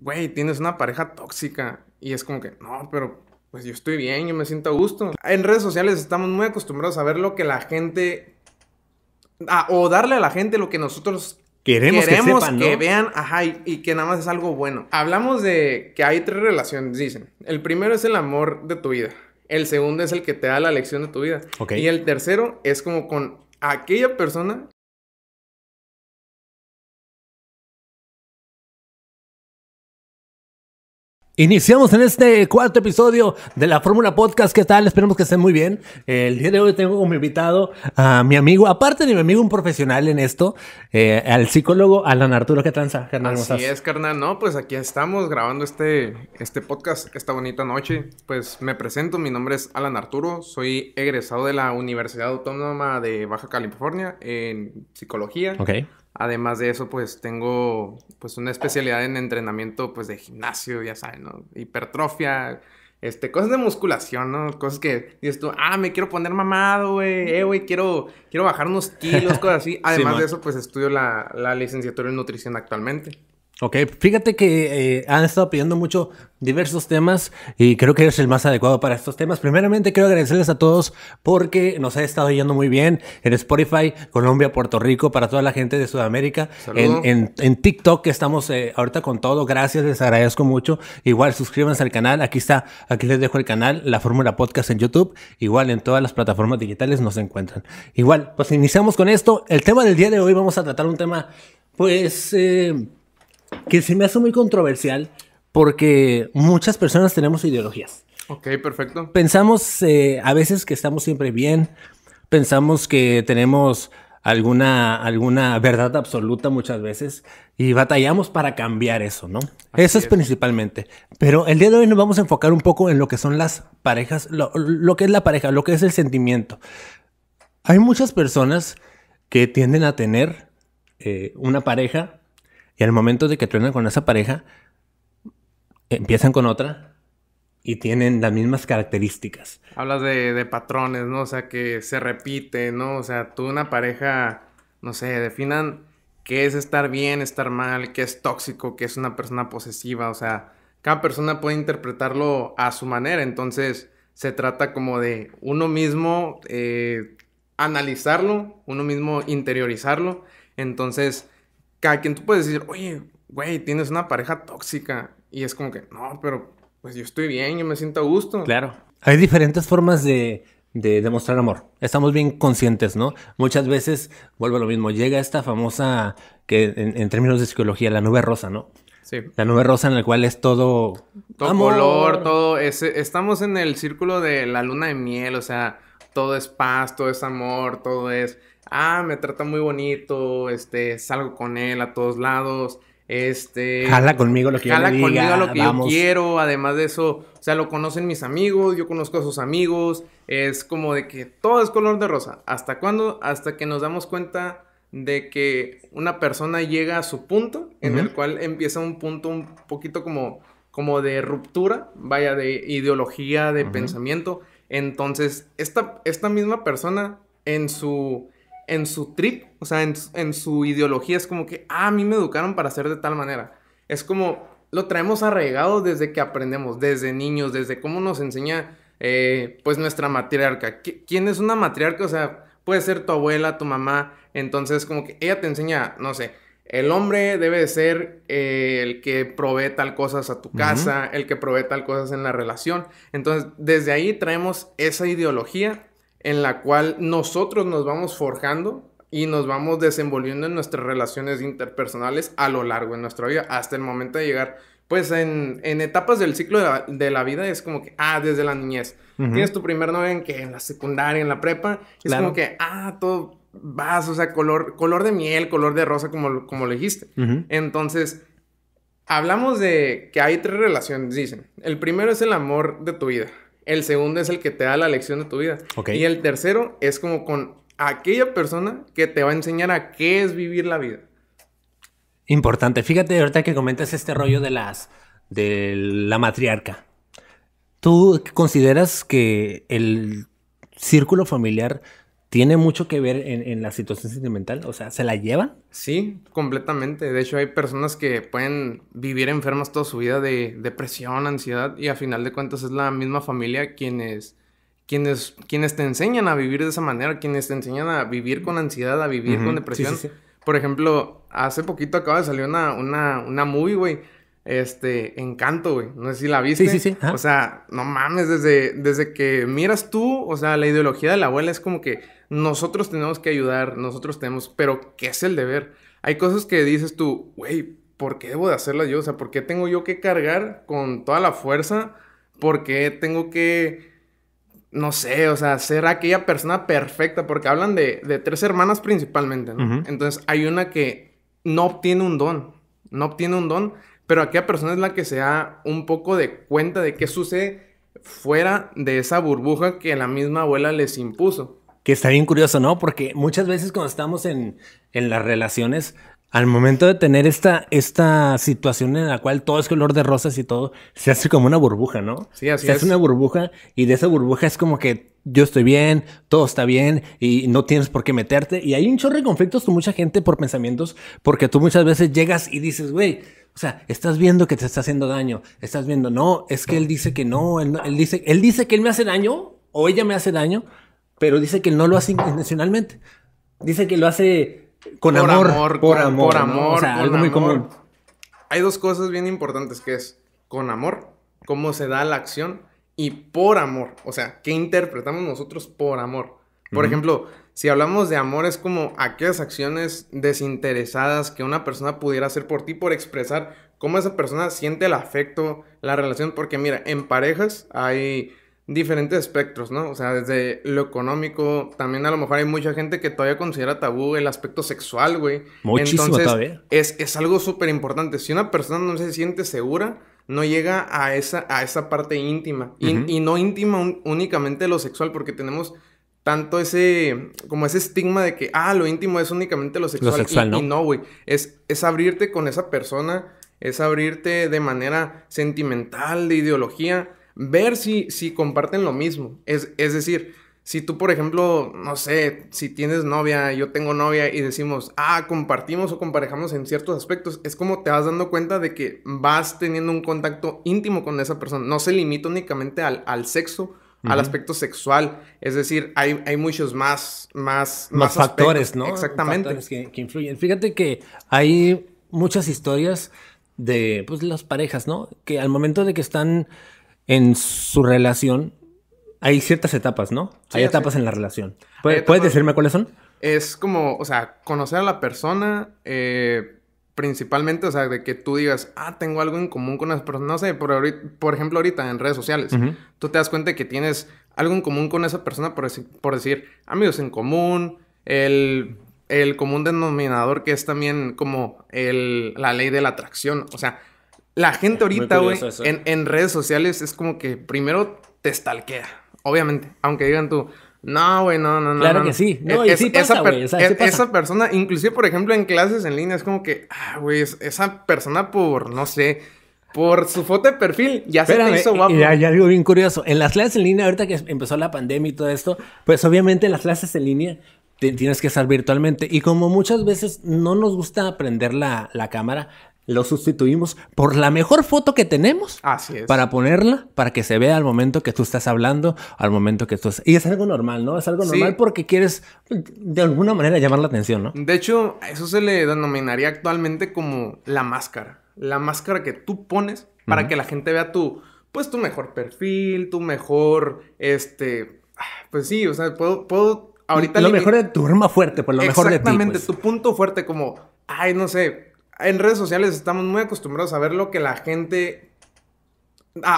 güey, tienes una pareja tóxica. Y es como que, no, pero pues yo estoy bien, yo me siento a gusto. En redes sociales estamos muy acostumbrados a ver lo que la gente... o darle a la gente lo que nosotros queremos, que, vean, ajá, y, que nada más es algo bueno. Hablamos de que hay tres relaciones, dicen. El primero es el amor de tu vida. El segundo es el que te da la lección de tu vida. Y el tercero es como con aquella persona Iniciamos en este cuarto episodio de la Fórmula Podcast. ¿Qué tal? Esperemos que estén muy bien. El día de hoy tengo como invitado a mi amigo, aparte de mi amigo, un profesional en esto, eh, al psicólogo Alan Arturo. ¿Qué tranza, carnal? Así es, carnal. No, pues aquí estamos grabando este, este podcast esta bonita noche. Pues me presento, mi nombre es Alan Arturo. Soy egresado de la Universidad Autónoma de Baja California en psicología. Ok. Además de eso, pues tengo pues una especialidad en entrenamiento pues de gimnasio, ya saben, ¿no? Hipertrofia, este, cosas de musculación, ¿no? Cosas que dices tú, ah, me quiero poner mamado, güey, eh, güey, quiero, quiero bajar unos kilos, cosas así. Además de eso, pues estudio la, la licenciatura en nutrición actualmente. Ok, fíjate que eh, han estado pidiendo mucho diversos temas y creo que eres el más adecuado para estos temas. Primeramente, quiero agradecerles a todos porque nos ha estado yendo muy bien en Spotify, Colombia, Puerto Rico, para toda la gente de Sudamérica. En, en, TikTok estamos eh, ahorita con todo. Gracias, les agradezco mucho. Igual, suscríbanse al canal. Aquí está, aquí les dejo el canal, la Fórmula Podcast en YouTube. Igual, en todas las plataformas digitales nos encuentran. Igual, pues iniciamos con esto. El tema del día de hoy vamos a tratar un tema, pues... Eh, que se me hace muy controversial porque muchas personas tenemos ideologías. Ok, perfecto. Pensamos eh, a veces que estamos siempre bien, pensamos que tenemos alguna, alguna verdad absoluta muchas veces y batallamos para cambiar eso, ¿no? eso es, principalmente. Pero el día de hoy nos vamos a enfocar un poco en lo que son las parejas, lo, que es la pareja, lo que es el sentimiento. Hay muchas personas que tienden a tener eh, una pareja y al momento de que truenan con esa pareja, empiezan con otra y tienen las mismas características. Hablas de, patrones, ¿no? O sea, que se repite, ¿no? O sea, tú una pareja, no sé, definan qué es estar bien, estar mal, qué es tóxico, qué es una persona posesiva, o sea, cada persona puede interpretarlo a su manera, entonces se trata como de uno mismo eh, analizarlo, uno mismo interiorizarlo, entonces cada quien tú puedes decir, oye, güey, tienes una pareja tóxica. Y es como que, no, pero pues yo estoy bien, yo me siento a gusto. Claro. Hay diferentes formas de, demostrar amor. Estamos bien conscientes, ¿no? Muchas veces, vuelvo a lo mismo, llega esta famosa, que en, términos de psicología, la nube rosa, ¿no? Sí. La nube rosa en la cual es todo... Todo amor. color, todo... estamos en el círculo de la luna de miel, o sea, todo es paz, todo es amor, todo es ah, me trata muy bonito, este, salgo con él a todos lados, este... Jala conmigo lo que yo quiero. Jala conmigo lo que yo quiero, además de eso, o sea, lo conocen mis amigos, yo conozco a sus amigos, es como de que todo es color de rosa. ¿Hasta cuándo? Hasta que nos damos cuenta de que una persona llega a su punto, en el cual empieza un punto un poquito como, como de ruptura, vaya, de ideología, de pensamiento. Entonces, esta, esta misma persona en su en su trip, o sea, en, en, su ideología, es como que, ah, a mí me educaron para ser de tal manera. Es como, lo traemos arraigado desde que aprendemos, desde niños, desde cómo nos enseña, eh, pues, nuestra matriarca. ¿Quién es una matriarca? O sea, puede ser tu abuela, tu mamá. Entonces, como que ella te enseña, no sé, el hombre debe de ser eh, el que provee tal cosas a tu casa, el que provee tal cosas en la relación. Entonces, desde ahí traemos esa ideología en la cual nosotros nos vamos forjando y nos vamos desenvolviendo en nuestras relaciones interpersonales a lo largo de nuestra vida, hasta el momento de llegar. Pues en, etapas del ciclo de la, vida es como que, ah, desde la niñez. Tienes tu primer novia en que en la secundaria, en la prepa, es como que, ah, todo vas, o sea, color, color de miel, color de rosa, como, como lo dijiste. Entonces, hablamos de que hay tres relaciones, dicen. El primero es el amor de tu vida. El segundo es el que te da la lección de tu vida. Y el tercero es como con aquella persona que te va a enseñar a qué es vivir la vida. Importante. Fíjate ahorita que comentas este rollo de las de la matriarca. ¿Tú consideras que el círculo familiar ¿Tiene mucho que ver en, la situación sentimental? O sea, ¿se la llevan? Sí, completamente. De hecho, hay personas que pueden vivir enfermas toda su vida de depresión, ansiedad, y a final de cuentas es la misma familia quienes, quienes, quienes te enseñan a vivir de esa manera, quienes te enseñan a vivir con ansiedad, a vivir con depresión. Por ejemplo, hace poquito acaba de salir una, una, una movie, güey este, Encanto, güey. No sé si la viste. Sí, sí, sí. O sea, no mames, desde, desde que miras tú, o sea, la ideología de la abuela es como que nosotros tenemos que ayudar, nosotros tenemos, pero ¿qué es el deber? Hay cosas que dices tú, güey, ¿por qué debo de hacerlas yo? O sea, ¿por qué tengo yo que cargar con toda la fuerza? ¿Por qué tengo que, no sé, o sea, ser aquella persona perfecta? Porque hablan de, de tres hermanas principalmente, ¿no? Entonces hay una que no obtiene un don, no obtiene un don pero aquella persona es la que se da un poco de cuenta de qué sucede fuera de esa burbuja que la misma abuela les impuso. Que está bien curioso, ¿no? Porque muchas veces cuando estamos en, en las relaciones, al momento de tener esta, esta situación en la cual todo es color de rosas y todo, se hace como una burbuja, ¿no? Sí, así se hace una burbuja y de esa burbuja es como que yo estoy bien, todo está bien y no tienes por qué meterte. Y hay un chorro de conflictos con mucha gente por pensamientos, porque tú muchas veces llegas y dices, güey, o sea, estás viendo que te está haciendo daño. Estás viendo, no, es que él dice que no, él, dice, él dice que él me hace daño o ella me hace daño, pero dice que él no lo hace intencionalmente. Dice que lo hace con amor, por, amor, por amor, o sea, algo muy común. Hay dos cosas bien importantes que es con amor, cómo se da la acción y por amor, o sea, qué interpretamos nosotros por amor. Por ejemplo, si hablamos de amor es como aquellas acciones desinteresadas que una persona pudiera hacer por ti por expresar cómo esa persona siente el afecto, la relación, porque mira, en parejas hay diferentes espectros, ¿no? O sea, desde lo económico, también a lo mejor hay mucha gente que todavía considera tabú el aspecto sexual, güey. Muchísimo Entonces, Es, es algo súper importante. Si una persona no se siente segura, no llega a esa, a esa parte íntima. y, no íntima únicamente lo sexual, porque tenemos tanto ese, como ese estigma de que, ah, lo íntimo es únicamente lo sexual. y, ¿no? güey. Es, es abrirte con esa persona, es abrirte de manera sentimental, de ideología, ver si, si comparten lo mismo. Es, es decir, si tú, por ejemplo, no sé, si tienes novia, yo tengo novia y decimos, ah, compartimos o comparejamos en ciertos aspectos, es como te vas dando cuenta de que vas teniendo un contacto íntimo con esa persona. No se limita únicamente al, al sexo al aspecto sexual. Es decir, hay, muchos más, más, más, factores, ¿no? Exactamente. que, influyen. Fíjate que hay muchas historias de pues, las parejas, ¿no? Que al momento de que están en su relación, hay ciertas etapas, ¿no? hay etapas en la relación. ¿Puedes, ¿Puedes decirme cuáles son? Es como, o sea, conocer a la persona, eh, principalmente, o sea, de que tú digas, ah, tengo algo en común con esa persona. no sé, por, por ejemplo, ahorita en redes sociales, tú te das cuenta de que tienes algo en común con esa persona, por, decir, amigos en común, el, común denominador que es también como la ley de la atracción, o sea, la gente ahorita, güey, en, redes sociales es como que primero te stalkea, obviamente, aunque digan tú, no, güey, no, no, no. Claro que sí. No, y sí pasa, esa, esa persona, inclusive, por ejemplo, en clases en línea, es como que, ah, güey, esa persona por, no sé, por su foto de perfil, ya se hizo guapo. Ya, ya algo bien curioso. En las clases en línea, ahorita que empezó la pandemia y todo esto, pues obviamente en las clases en línea tienes que estar virtualmente. Y como muchas veces no nos gusta aprender la, la cámara, lo sustituimos por la mejor foto que tenemos. Así es. Para ponerla, para que se vea al momento que tú estás hablando, al momento que tú estás... Y es algo normal, ¿no? Es algo normal porque quieres de alguna manera llamar la atención, ¿no? De hecho, eso se le denominaría actualmente como la máscara. La máscara que tú pones para que la gente vea tu, pues tu mejor perfil, tu mejor, este, pues sí, o sea, puedo, puedo ahorita... Lo mejor de tu arma fuerte, pues lo mejor de ti. Exactamente, pues. tu punto fuerte como, ay, no sé, en redes sociales estamos muy acostumbrados a ver lo que la gente.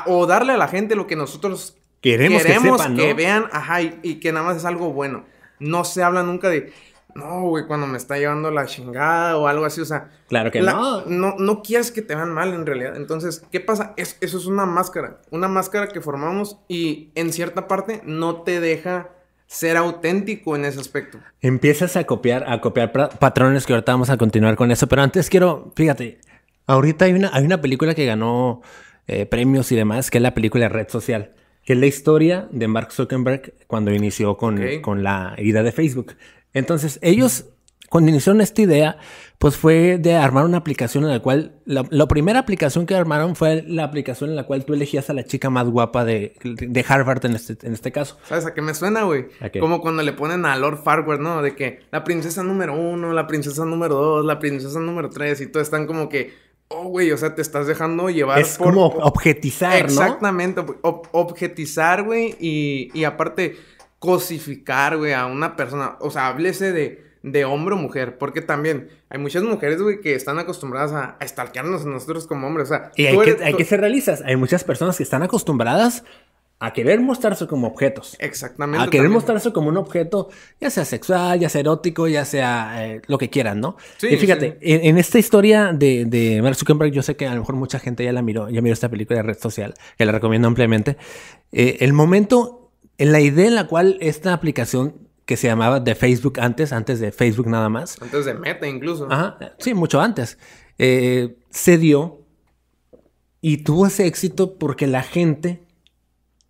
o darle a la gente lo que nosotros queremos, que, vean, ajá, y, que nada más es algo bueno. No se habla nunca de. No, güey, cuando me está llevando la chingada o algo así, o sea. Claro que no. no. No quieres que te vean mal en realidad. Entonces, ¿qué pasa? eso es una máscara. Una máscara que formamos y en cierta parte no te deja ser auténtico en ese aspecto. Empiezas a copiar, a copiar patrones que ahorita vamos a continuar con eso, pero antes quiero, fíjate, ahorita hay una, hay una película que ganó eh, premios y demás, que es la película Red Social, que es la historia de Mark Zuckerberg cuando inició con, con la ida de Facebook. Entonces, ellos cuando iniciaron esta idea, pues fue de armar una aplicación en la cual, la, primera aplicación que armaron fue la aplicación en la cual tú elegías a la chica más guapa de, Harvard en este, en este caso. ¿Sabes a qué me suena, güey? Como cuando le ponen a Lord Farquhar, ¿no? De que la princesa número uno, la princesa número dos, la princesa número tres, y todo están como que, oh, güey, o sea, te estás dejando llevar es como objetizar, Exactamente, ¿no? objetizar, güey, y, y aparte cosificar, güey, a una persona. O sea, háblese de de hombre o mujer, porque también hay muchas mujeres, que están acostumbradas a, estalquearnos a nosotros como hombres, o sea... Y hay, que, hay que ser realistas, hay muchas personas que están acostumbradas a querer mostrarse como objetos. Exactamente. A querer mostrarse como un objeto, ya sea sexual, ya sea erótico, ya sea eh, lo que quieran, ¿no? Sí, y fíjate, en, esta historia de, de Zuckerberg, yo sé que a lo mejor mucha gente ya la miró, ya miró esta película de red social, que la recomiendo ampliamente. Eh, el momento, en la idea en la cual esta aplicación que se llamaba de Facebook antes, antes de Facebook nada más. Antes de Meta incluso. sí, mucho antes. Eh, se dio y tuvo ese éxito porque la gente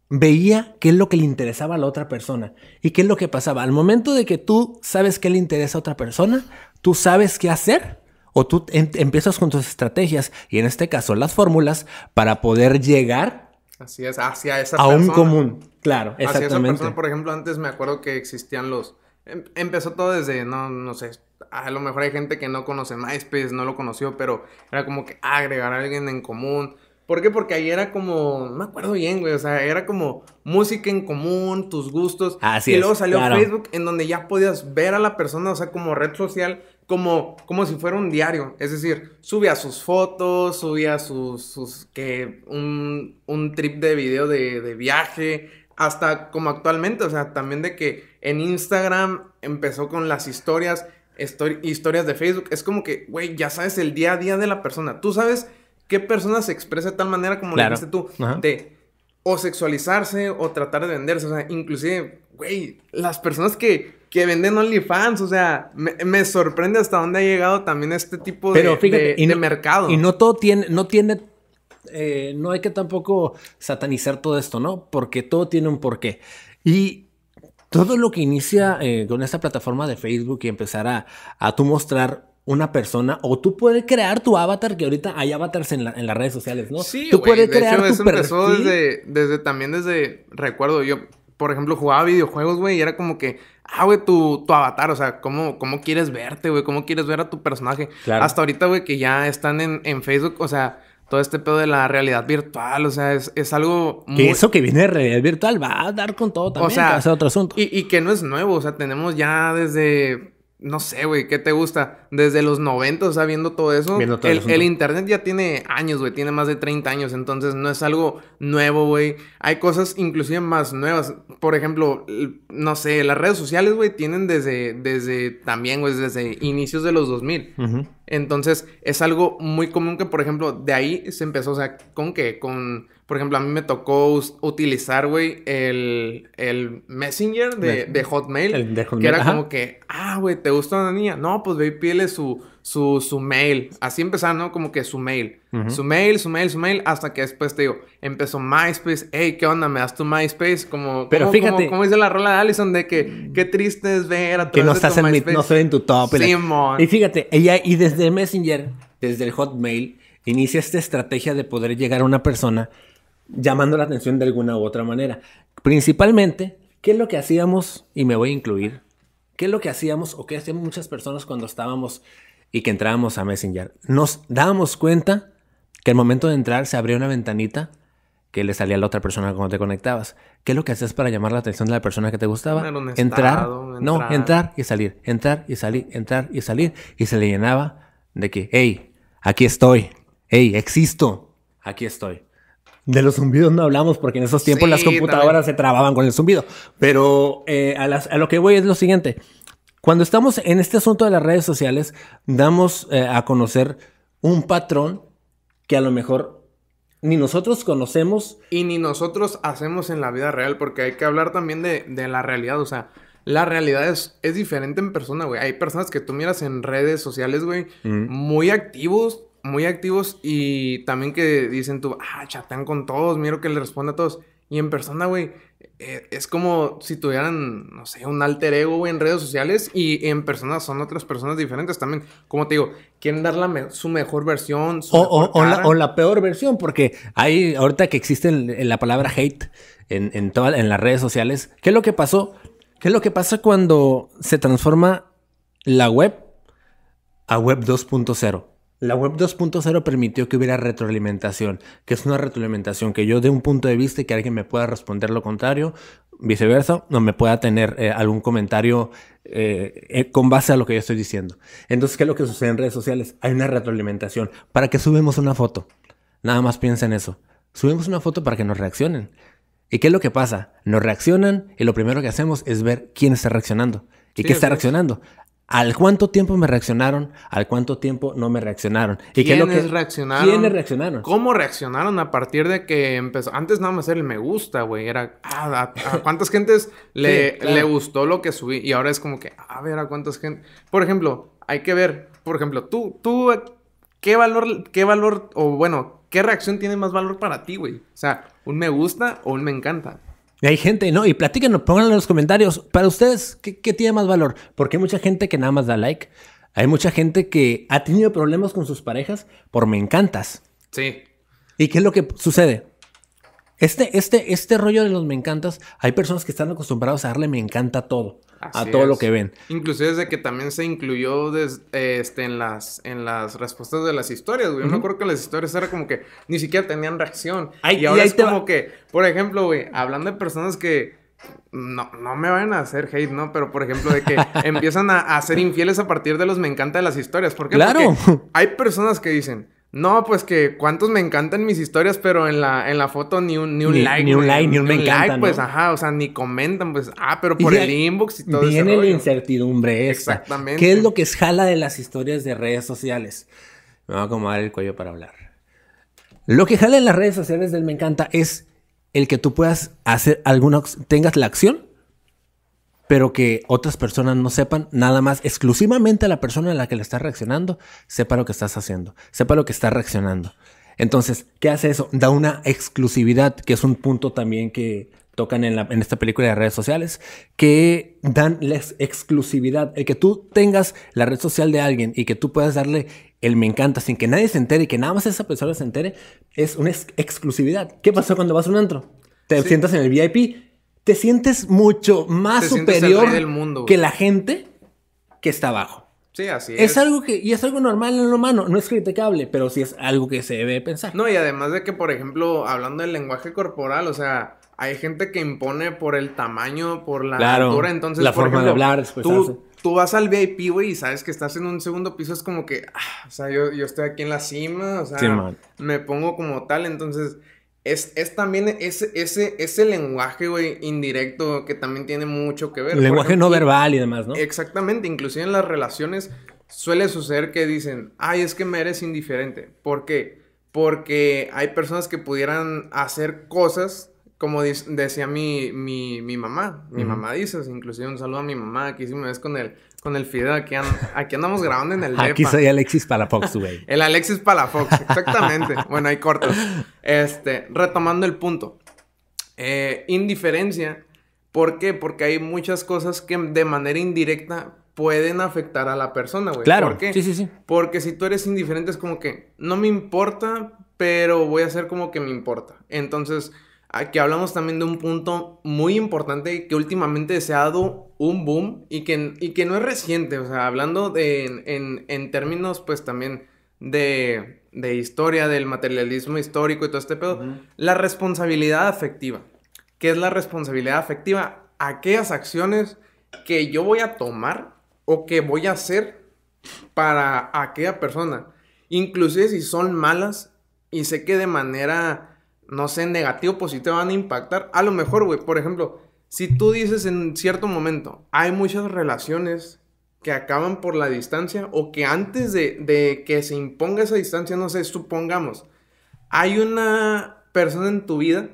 veía qué es lo que le interesaba a la otra persona y qué es lo que pasaba. Al momento de que tú sabes qué le interesa a otra persona, tú sabes qué hacer o tú em, empiezas con tus estrategias y en este caso las fórmulas para poder llegar hacia esa a un común. Claro, exactamente. por ejemplo, antes me acuerdo que existían los... Em, empezó todo desde, no, no sé, a lo mejor hay gente que no conoce MySpace, no lo conoció, pero era como que agregar a alguien en común. ¿Por qué? Porque ahí era como, no me acuerdo bien, güey, o sea, era como música en común, tus gustos. Así y luego salió Facebook en donde ya podías ver a la persona, o sea, como red social, como, como si fuera un diario. Es decir, subía sus fotos, subía sus, sus que, un, trip de video de, de viaje, hasta como actualmente, o sea, también de que en Instagram empezó con las historias, historias de Facebook, es como que, güey, ya sabes el día a día de la persona, tú sabes qué persona se expresa de tal manera como lo tú, de o sexualizarse o tratar de venderse, o sea, inclusive, güey, las personas que, que venden OnlyFans, o sea, me, sorprende hasta dónde ha llegado también este tipo de, mercado. Y no todo tiene, no tiene eh, no hay que tampoco satanizar todo esto, ¿no? Porque todo tiene un porqué. Y todo lo que inicia eh, con esta plataforma de Facebook y empezar a, a tú mostrar una persona o tú puedes crear tu avatar, que ahorita hay avatars en, en las redes sociales, ¿no? Sí, tú puedes crear hecho, eso empezó desde, desde también desde, recuerdo, yo, por ejemplo, jugaba videojuegos, güey, y era como que, ah, güey, tu, tu avatar, o sea, cómo, cómo quieres verte, güey, cómo quieres ver a tu personaje. Hasta ahorita, güey, que ya están en, en Facebook, o sea, todo este pedo de la realidad virtual, o sea, es, algo... Que eso que viene de realidad virtual va a dar con todo también, o sea, otro asunto. Y, y, que no es nuevo, o sea, tenemos ya desde no sé, güey, ¿qué te gusta? Desde los 90, o viendo todo eso, el, Internet ya tiene años, güey, tiene más de 30 años, entonces no es algo nuevo, güey. Hay cosas inclusive más nuevas. Por ejemplo, no sé, las redes sociales, güey, tienen desde, desde también, güey, desde inicios de los 2000. Entonces, es algo muy común que, por ejemplo, de ahí se empezó, o sea, ¿con qué? Con por ejemplo, a mí me tocó utilizar, güey, el, Messenger de, Hotmail. El de Hotmail. Que era como que, ah, güey, ¿te gusta una niña? No, pues ve y pídele su, su, mail. Así empezaba, ¿no? Como que su mail. Su mail, su mail, su mail. Hasta que después, te digo, empezó MySpace. Hey, ¿qué onda? ¿Me das tu MySpace? Como, Pero fíjate. Como, es dice la rola de Allison de que mm. qué triste es ver a Que no estás en, mi, no soy en tu top. Simón. Y fíjate, ella, y desde Messenger, desde el Hotmail, inicia esta estrategia de poder llegar a una persona llamando la atención de alguna u otra manera. Principalmente, ¿qué es lo que hacíamos? Y me voy a incluir. ¿Qué es lo que hacíamos o qué hacían muchas personas cuando estábamos y que entrábamos a Messenger? Nos dábamos cuenta que al momento de entrar se abría una ventanita que le salía a la otra persona cuando te conectabas. ¿Qué es lo que hacías para llamar la atención de la persona que te gustaba? entrar, no, entrar y salir, entrar y salir, entrar y salir. Y se le llenaba de que, hey, aquí estoy, hey, existo, aquí estoy. De los zumbidos no hablamos porque en esos tiempos las computadoras se trababan con el zumbido. Pero eh, a, lo que voy es lo siguiente. Cuando estamos en este asunto de las redes sociales, damos eh, a conocer un patrón que a lo mejor ni nosotros conocemos. Y ni nosotros hacemos en la vida real, porque hay que hablar también de, la realidad. O sea, la realidad es, diferente en persona, güey. Hay personas que tú miras en redes sociales, güey, mm. muy activos, muy activos y también que dicen tú, ah, chatean con todos, miro que le responda a todos. Y en persona, güey, e, es como si tuvieran, no sé, un alter ego, en redes sociales y en persona son otras personas diferentes también. Como te digo, quieren dar la su mejor versión. o, la, peor versión, porque hay, ahorita que existe la palabra hate en, en, en las redes sociales, ¿qué es lo que pasó? ¿Qué es lo que pasa cuando se transforma la web a web 2.0? La web 2.0 permitió que hubiera retroalimentación, que es una retroalimentación que yo de un punto de vista y que alguien me pueda responder lo contrario, viceversa, no me pueda tener eh, algún comentario eh, eh, con base a lo que yo estoy diciendo. Entonces, ¿qué es lo que sucede en redes sociales? Hay una retroalimentación. ¿Para que subimos una foto? Nada más piensa en eso. Subimos una foto para que nos reaccionen. ¿Y qué es lo que pasa? Nos reaccionan y lo primero que hacemos es ver quién está reaccionando. ¿Y qué está reaccionando? al cuánto tiempo me reaccionaron, al cuánto tiempo no me reaccionaron. ¿Y ¿Quiénes qué lo que, reaccionaron? ¿Quiénes reaccionaron? ¿Cómo reaccionaron a partir de que empezó? Antes nada más era el me gusta, güey. Era, ah, a, cuántas gentes le, le gustó lo que subí. Y ahora es como que, a ver, a cuántas gente. Por ejemplo, hay que ver, por ejemplo, tú, tú, ¿qué valor, qué valor, o bueno, qué reacción tiene más valor para ti, güey? O sea, un me gusta o un me encanta. Y hay gente, ¿no? Y platíquenos, pónganlo en los comentarios. Para ustedes, ¿qué, tiene más valor? Porque hay mucha gente que nada más da like. Hay mucha gente que ha tenido problemas con sus parejas por me encantas. Sí. ¿Y qué es lo que sucede? Este, este, este rollo de los me encantas, hay personas que están acostumbradas a darle me encanta todo a todo lo que ven. Inclusive desde que también se incluyó eh, este, en, las, en las respuestas de las historias, güey. Yo me acuerdo que las historias era como que ni siquiera tenían reacción. y ahora es como que, por ejemplo, güey, hablando de personas que no, no me van a hacer hate, ¿no? Pero por ejemplo, de que empiezan a, ser infieles a partir de los me encanta de las historias. porque Claro. hay personas que dicen, no, pues que cuántos me encantan mis historias, pero en la, en la foto ni un, ni un like. Ni un like, ni un, me encanta. Like, Pues ajá, o sea, ni comentan, pues, ah, pero por el inbox y todo eso. Viene la incertidumbre Exactamente. ¿Qué es lo que es jala de las historias de redes sociales? Me voy a acomodar el cuello para hablar. Lo que jala en las redes sociales del me encanta es el que tú puedas hacer alguna, tengas la acción pero que otras personas no sepan, nada más exclusivamente a la persona a la que le estás reaccionando, sepa lo que estás haciendo, sepa lo que estás reaccionando. Entonces, ¿qué hace eso? Da una exclusividad, que es un punto también que tocan en, esta película de redes sociales, que dan la exclusividad. El que tú tengas la red social de alguien y que tú puedas darle el me encanta sin que nadie se entere y que nada más esa persona se entere, es una exclusividad. ¿Qué pasó cuando vas a un antro? Te sientas en el VIP te sientes mucho más superior que la gente que está abajo. Sí, así es. Es algo que, y es algo normal en lo humano, no es criticable, pero sí es algo que se debe pensar. No, y además de que, por ejemplo, hablando del lenguaje corporal, o sea, hay gente que impone por el tamaño, por la altura, entonces. La forma de hablar, tú, tú vas al VIP, güey, y sabes que estás en un segundo piso, es como que, ah, o sea, yo, yo estoy aquí en la cima, o sea, me pongo como tal, entonces es, también ese, ese, lenguaje, indirecto que también tiene mucho que ver. El lenguaje no verbal y demás, ¿no? Exactamente, inclusive en las relaciones suele suceder que dicen, ay, es que me eres indiferente. ¿Por qué? Porque hay personas que pudieran hacer cosas, como decía mi, mi, mi mamá. Mi mamá dice, inclusive un saludo a mi mamá, que hicimos una vez con él con el fideo. Aquí, aquí andamos grabando en el Aquí soy Alexis Palafox, güey. el Alexis Palafox, exactamente. bueno, hay cortos. Este, retomando el punto. Eh, indiferencia. ¿Por qué? Porque hay muchas cosas que de manera indirecta pueden afectar a la persona, güey. Claro. ¿Por qué? Sí, sí, sí. Porque si tú eres indiferente es como que no me importa, pero voy a hacer como que me importa. Entonces, aquí hablamos también de un punto muy importante que últimamente se ha dado un boom y que, y que no es reciente, o sea, hablando de, en, términos pues también de, historia, del materialismo histórico y todo este pedo, la responsabilidad afectiva. ¿Qué es la responsabilidad afectiva? Aquellas acciones que yo voy a tomar o que voy a hacer para aquella persona. Inclusive si son malas y sé que de manera, no sé, negativa o positiva van a impactar. A lo mejor, güey, por ejemplo, si tú dices en cierto momento, hay muchas relaciones que acaban por la distancia o que antes de, que se imponga esa distancia, no sé, supongamos, hay una persona en tu vida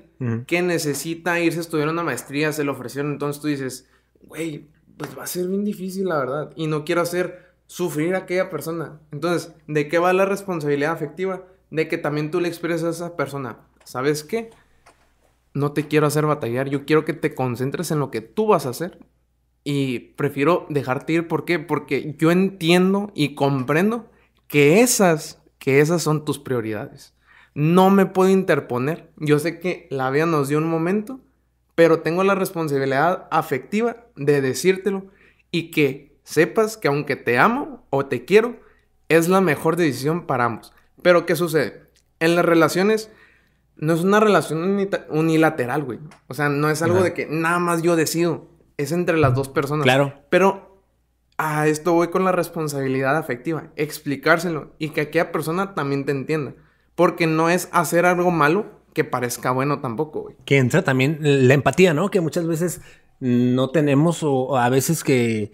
que necesita irse a estudiar una maestría, se lo ofrecieron, entonces tú dices, güey, pues va a ser bien difícil la verdad y no quiero hacer sufrir a aquella persona. Entonces, ¿de qué va la responsabilidad afectiva? De que también tú le expresas a esa persona, ¿sabes qué? no te quiero hacer batallar, yo quiero que te concentres en lo que tú vas a hacer y prefiero dejarte ir. ¿Por qué? Porque yo entiendo y comprendo que esas, que esas son tus prioridades. No me puedo interponer. Yo sé que la vida nos dio un momento, pero tengo la responsabilidad afectiva de decírtelo y que sepas que aunque te amo o te quiero, es la mejor decisión para ambos. Pero ¿qué sucede? En las relaciones no es una relación unilateral, güey. O sea, no es algo de que nada más yo decido. Es entre las dos personas. Claro. Pero a esto voy con la responsabilidad afectiva. Explicárselo y que aquella persona también te entienda. Porque no es hacer algo malo que parezca bueno tampoco, güey. Que entra también la empatía, ¿no? Que muchas veces no tenemos o a veces que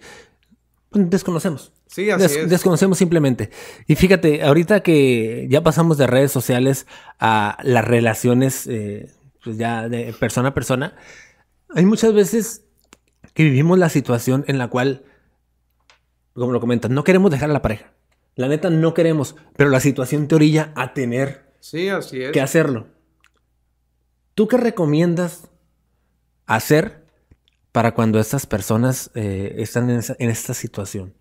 desconocemos. Sí, así es. Desconocemos simplemente. Y fíjate, ahorita que ya pasamos de redes sociales a las relaciones eh, pues ya de persona a persona, hay muchas veces que vivimos la situación en la cual, como lo comentas, no queremos dejar a la pareja. La neta no queremos, pero la situación te orilla a tener que hacerlo. ¿Tú qué recomiendas hacer para cuando estas personas eh, están en esta situación?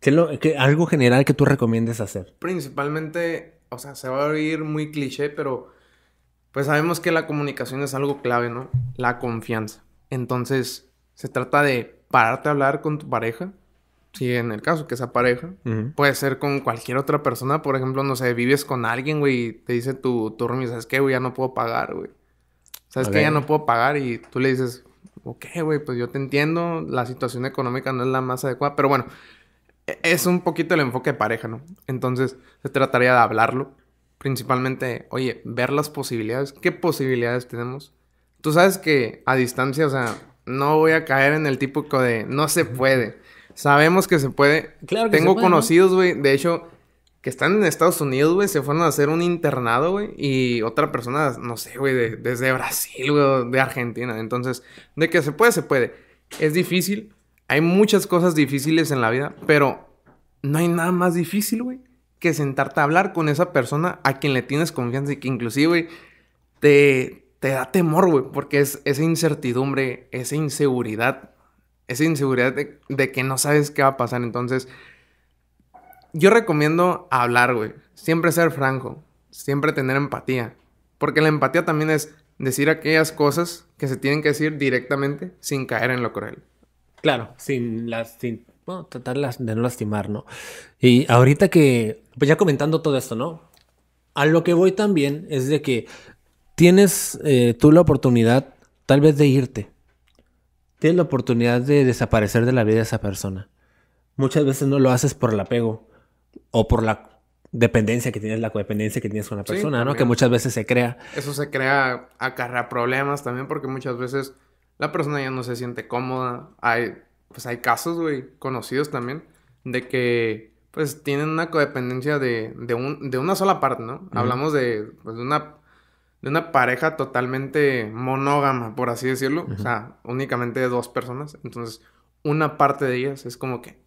¿Qué lo, algo general que tú recomiendes hacer? Principalmente, o sea, se va a oír muy cliché, pero pues sabemos que la comunicación es algo clave, ¿no? La confianza. Entonces, se trata de pararte a hablar con tu pareja, si en el caso que esa pareja, puede ser con cualquier otra persona, por ejemplo, no sé, vives con alguien, güey, y te dice tu, tu y ¿sabes qué, güey? Ya no puedo pagar, güey. ¿Sabes qué? Ya no puedo pagar y tú le dices, ok, güey, pues yo te entiendo, la situación económica no es la más adecuada, pero bueno, es un poquito el enfoque de pareja, ¿no? Entonces, se trataría de hablarlo. Principalmente, oye, ver las posibilidades. ¿Qué posibilidades tenemos? Tú sabes que a distancia, o sea, no voy a caer en el típico de no se puede. Sabemos que se puede. Claro Tengo conocidos, güey, de hecho, que están en Estados Unidos, güey, se fueron a hacer un internado, güey, y otra persona, no sé, güey, desde Brasil, güey, de Argentina. Entonces, de que se puede, se puede. Es difícil, hay muchas cosas difíciles en la vida, pero no hay nada más difícil, güey, que sentarte a hablar con esa persona a quien le tienes confianza y que inclusive, te, te da temor, güey, porque es esa incertidumbre, esa inseguridad, esa inseguridad de, de que no sabes qué va a pasar. Entonces, yo recomiendo hablar, güey. Siempre ser franco, siempre tener empatía. Porque la empatía también es decir aquellas cosas que se tienen que decir directamente sin caer en lo cruel. Claro, sin las, sin, bueno, tratar de no lastimar, ¿no? Y ahorita que, pues ya comentando todo esto, ¿no? A lo que voy también es de que tienes eh, tú la oportunidad tal vez de irte. Tienes la oportunidad de desaparecer de la vida de esa persona. Muchas veces no lo haces por el apego o por la dependencia que tienes, la codependencia que tienes con la persona, ¿no? Que muchas veces se crea. Eso se crea, acarrea problemas también porque muchas veces la persona ya no se siente cómoda. Hay, pues hay casos, güey, conocidos también, de que pues tienen una codependencia de, de, un, de una sola parte, ¿no? Hablamos de, pues, de, una, de una pareja totalmente monógama, por así decirlo, o sea, únicamente de dos personas. Entonces, una parte de ellas es como que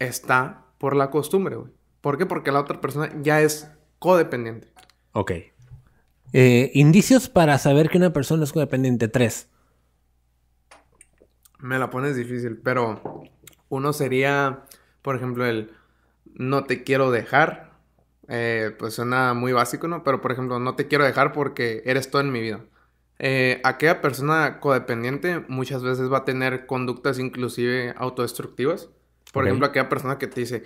está por la costumbre, güey. ¿Por qué? Porque la otra persona ya es codependiente. Ok. Eh, indicios para saber que una persona es codependiente. Tres. Me la pones difícil, pero uno sería, por ejemplo, el no te quiero dejar. Eh, pues suena muy básico, ¿no? Pero, por ejemplo, no te quiero dejar porque eres todo en mi vida. Eh, aquella persona codependiente muchas veces va a tener conductas inclusive autodestructivas. Por ejemplo, aquella persona que te dice,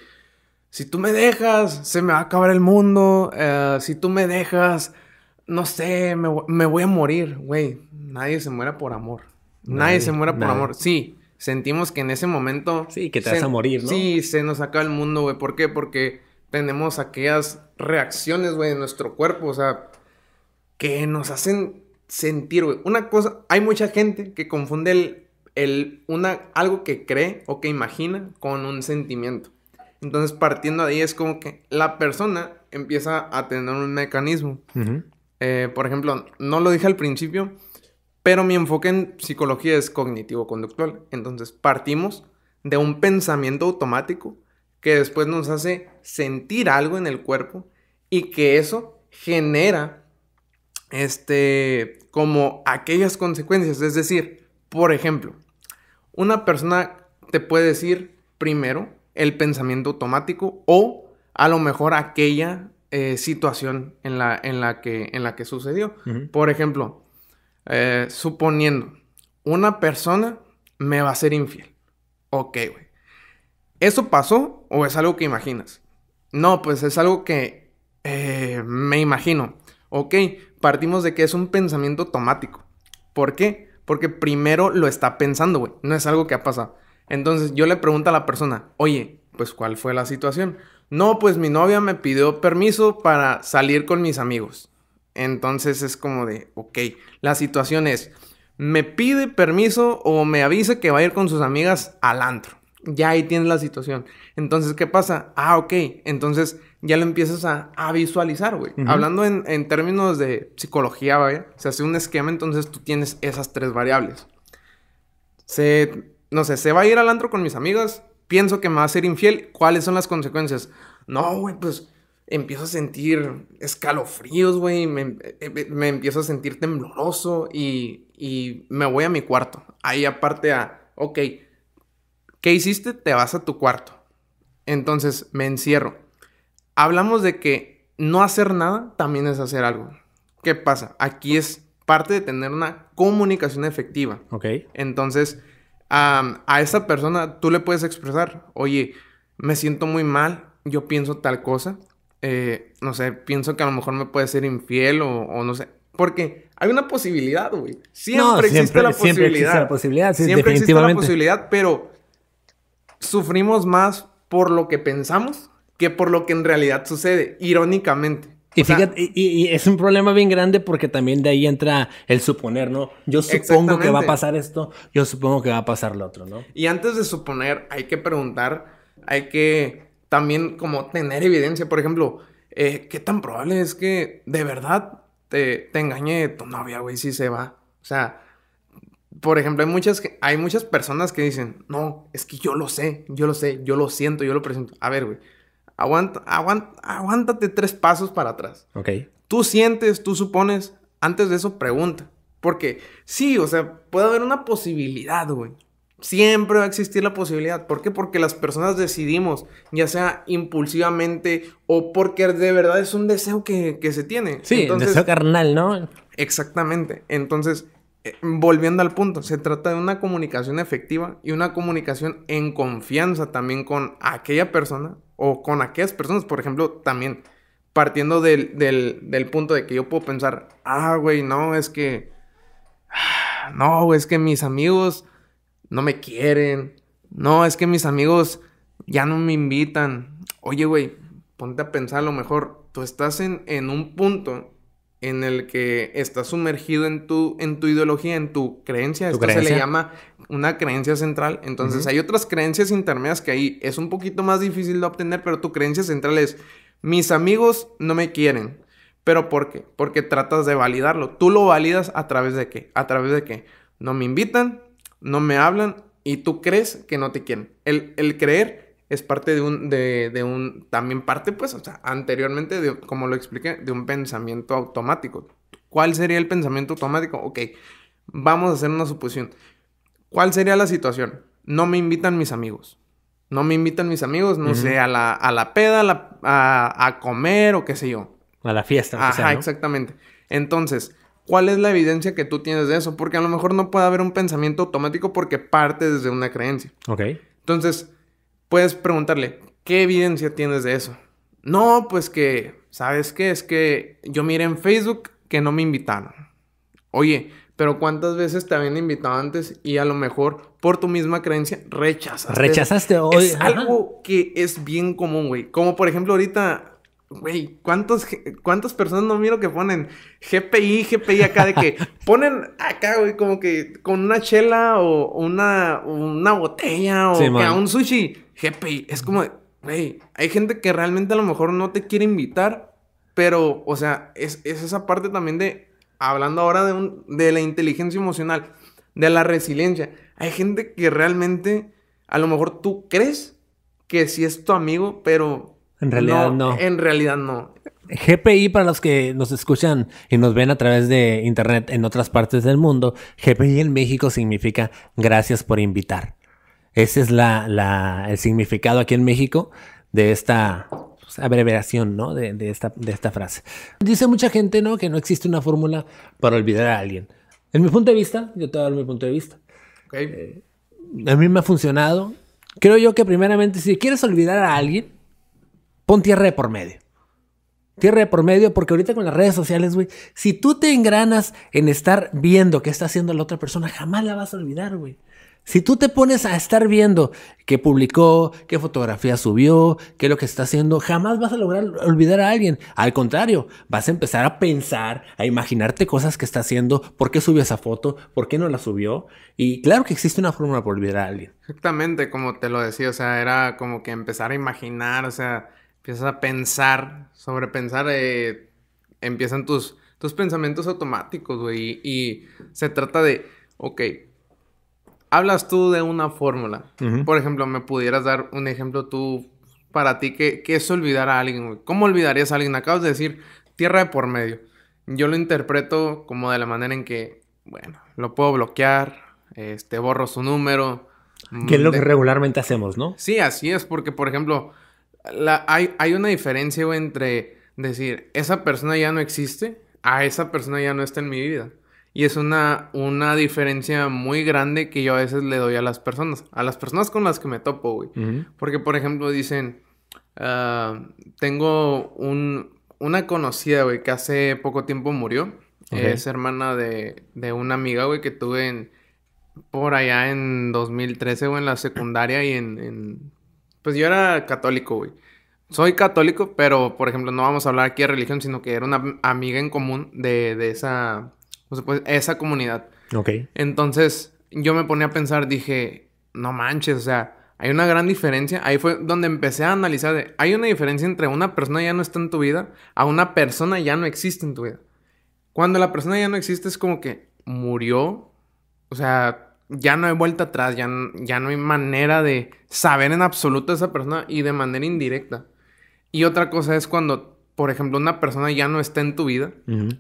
si tú me dejas, se me va a acabar el mundo. Eh, si tú me dejas, no sé, me, me voy a morir. Güey, nadie se muera por amor. Nadie, se muera por amor. Sí, sentimos que en ese momento... Sí, que te vas a morir, ¿no? Sí, se nos acaba el mundo, güey. ¿Por qué? Porque tenemos aquellas reacciones, güey, de nuestro cuerpo, o sea, que nos hacen sentir, güey. Una cosa, hay mucha gente que confunde el, una, algo que cree o que imagina con un sentimiento. Entonces, partiendo de ahí es como que la persona empieza a tener un mecanismo. Eh, por ejemplo, no lo dije al principio, pero mi enfoque en psicología es cognitivo-conductual. Entonces partimos de un pensamiento automático que después nos hace sentir algo en el cuerpo y que eso genera este como aquellas consecuencias, es decir, por ejemplo, una persona te puede decir primero el pensamiento automático o a lo mejor aquella eh, situación en la, en la, que, en la que sucedió. Por ejemplo, eh, suponiendo, una persona me va a ser infiel. Ok, güey. ¿Eso pasó o es algo que imaginas? No, pues es algo que eh, me imagino. Ok, partimos de que es un pensamiento automático. ¿Por qué? Porque primero lo está pensando, güey. No es algo que ha pasado. Entonces yo le pregunto a la persona, oye, pues ¿cuál fue la situación? No, pues mi novia me pidió permiso para salir con mis amigos. Entonces es como de, ok, la situación es, me pide permiso o me avisa que va a ir con sus amigas al antro. Ya ahí tienes la situación. Entonces, ¿qué pasa? Ah, ok. Entonces ya lo empiezas a, visualizar, güey. Hablando en, términos de psicología, güey, se hace un esquema, entonces tú tienes esas tres variables. Se, no sé, se va a ir al antro con mis amigas, pienso que me va a ser infiel, ¿cuáles son las consecuencias? No, güey, pues empiezo a sentir escalofríos, güey, me, eh, eh, empiezo a sentir tembloroso y, me voy a mi cuarto. Ahí aparte a, ok, ¿qué hiciste? Te vas a tu cuarto. Entonces me encierro. Hablamos de que no hacer nada también es hacer algo. ¿Qué pasa? Aquí es parte de tener una comunicación efectiva. Ok. Entonces, a esa persona tú le puedes expresar, oye, me siento muy mal, yo pienso tal cosa. Eh, no sé, pienso que a lo mejor me puede ser infiel o, no sé. Porque hay una posibilidad, güey. Siempre, existe la posibilidad. Siempre existe la posibilidad, sí, siempre existe la posibilidad, pero sufrimos más por lo que pensamos que por lo que en realidad sucede, irónicamente. Y, fíjate, y, es un problema bien grande porque también de ahí entra el suponer, ¿no? Yo supongo que va a pasar esto, yo supongo que va a pasar lo otro, ¿no? Y antes de suponer, hay que preguntar, hay que también como tener evidencia, por ejemplo, eh, ¿qué tan probable es que de verdad te, te engañe tu novia, güey, si se va? O sea, por ejemplo, hay muchas, hay muchas personas que dicen, no, es que yo lo sé, yo lo sé, yo lo siento, yo lo presento. A ver, güey, aguanta, aguanta, aguántate tres pasos para atrás. Ok. Tú sientes, tú supones, antes de eso pregunta. Porque sí, o sea, puede haber una posibilidad, güey. Siempre va a existir la posibilidad. ¿Por qué? Porque las personas decidimos, ya sea impulsivamente o porque de verdad es un deseo que, se tiene. Sí, un deseo carnal, ¿no? Exactamente. Entonces, eh, volviendo al punto, se trata de una comunicación efectiva y una comunicación en confianza también con aquella persona o con aquellas personas. Por ejemplo, también partiendo del, punto de que yo puedo pensar, ah, güey, no, es que... No, es que mis amigos no me quieren. No, es que mis amigos ya no me invitan. Oye, güey, ponte a pensar a lo mejor. Tú estás en, en un punto en el que estás sumergido en tu, en tu ideología, en tu creencia. ¿Tu Esto se le llama una creencia central. Entonces, hay otras creencias intermedias que ahí es un poquito más difícil de obtener, pero tu creencia central es, mis amigos no me quieren. ¿Pero por qué? Porque tratas de validarlo. ¿Tú lo validas a través de qué? A través de qué? no me invitan, no me hablan y tú crees que no te quieren. El, creer es parte de un, de, un, también parte, pues, o sea, anteriormente, de, como lo expliqué, de un pensamiento automático. ¿Cuál sería el pensamiento automático? Ok, vamos a hacer una suposición. ¿Cuál sería la situación? No me invitan mis amigos. No me invitan mis amigos, no sé, a la, peda, a, a, comer o qué sé yo. A la fiesta. Ajá, exactamente. Entonces, ¿Cuál es la evidencia que tú tienes de eso? Porque a lo mejor no puede haber un pensamiento automático porque parte desde una creencia. Ok. Entonces, puedes preguntarle, ¿qué evidencia tienes de eso? No, pues que, ¿sabes qué? Es que yo miré en Facebook que no me invitaron. Oye, pero ¿cuántas veces te habían invitado antes y a lo mejor por tu misma creencia rechazaste? Rechazaste hoy. Es algo que es bien común, güey. Como por ejemplo ahorita Güey, ¿cuántos, ¿cuántas personas no miro que ponen GPI, GPI acá de que ponen acá, güey, como que con una chela o una, una botella o un sushi? GPI, es como, güey, hay gente que realmente a lo mejor no te quiere invitar, pero, o sea, es, esa parte también de, hablando ahora de, un, de la inteligencia emocional, de la resiliencia. Hay gente que realmente, a lo mejor tú crees que sí es tu amigo, pero en realidad no, En realidad no. GPI, para los que nos escuchan y nos ven a través de internet en otras partes del mundo, GPI en México significa gracias por invitar. Ese es el significado aquí en México de esta pues, abreviación, ¿no? De, de, esta, frase. Dice mucha gente, ¿no? Que no existe una fórmula para olvidar a alguien. En mi punto de vista, yo te voy a dar mi punto de vista. Eh, a mí me ha funcionado. Creo yo que primeramente, si quieres olvidar a alguien, pon tierra de por medio. Tierra de por medio, porque ahorita con las redes sociales, güey, si tú te engranas en estar viendo qué está haciendo la otra persona, jamás la vas a olvidar, güey. Si tú te pones a estar viendo qué publicó, qué fotografía subió, qué es lo que está haciendo, jamás vas a lograr olvidar a alguien. Al contrario, vas a empezar a pensar, a imaginarte cosas que está haciendo, por qué subió esa foto, por qué no la subió. Y claro que existe una fórmula para olvidar a alguien. Exactamente, como te lo decía, o sea, era como que empezar a imaginar, o sea, empiezas a pensar, sobrepensar, eh, empiezan tus, tus pensamientos automáticos, güey. Y, se trata de, ok, hablas tú de una fórmula. Por ejemplo, me pudieras dar un ejemplo tú para ti, que, es olvidar a alguien, ¿Cómo olvidarías a alguien? Acabas de decir tierra de por medio. Yo lo interpreto como de la manera en que, bueno, lo puedo bloquear, este, borro su número. Que es lo que regularmente hacemos, ¿no? Sí, así es, porque, por ejemplo, hay, hay, una diferencia, entre decir, esa persona ya no existe, a esa persona ya no está en mi vida. Y es una, una diferencia muy grande que yo a veces le doy a las personas, a las personas con las que me topo, güey. Porque, por ejemplo, dicen, ah, tengo una conocida, güey, que hace poco tiempo murió. Es hermana de, una amiga, güey, que tuve en, por allá en 2013, güey, en la secundaria y en pues yo era católico, güey. Soy católico, pero por ejemplo, no vamos a hablar aquí de religión, sino que era una amiga en común de, de esa, sea, pues, esa comunidad. Ok. Entonces yo me ponía a pensar, dije, no manches, o sea, hay una gran diferencia. Ahí fue donde empecé a analizar. De, hay una diferencia entre una persona ya no está en tu vida a una persona ya no existe en tu vida. Cuando la persona ya no existe es como que murió. O sea, ya no hay vuelta atrás, ya, ya no hay manera de saber en absoluto esa persona y de manera indirecta. Y otra cosa es cuando, por ejemplo, una persona ya no está en tu vida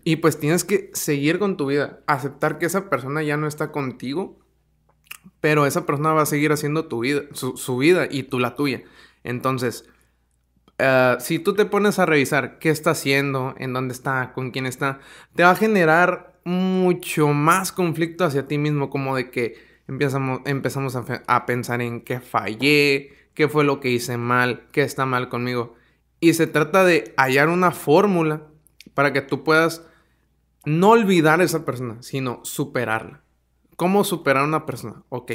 y pues tienes que seguir con tu vida, aceptar que esa persona ya no está contigo, pero esa persona va a seguir haciendo tu vida, su, vida y tú la tuya. Entonces, eh, si tú te pones a revisar qué está haciendo, en dónde está, con quién está, te va a generar mucho más conflicto hacia ti mismo, como de que empezamos, empezamos a, pensar en qué fallé, qué fue lo que hice mal, qué está mal conmigo. Y se trata de hallar una fórmula para que tú puedas no olvidar a esa persona, sino superarla. ¿Cómo superar a una persona? Ok.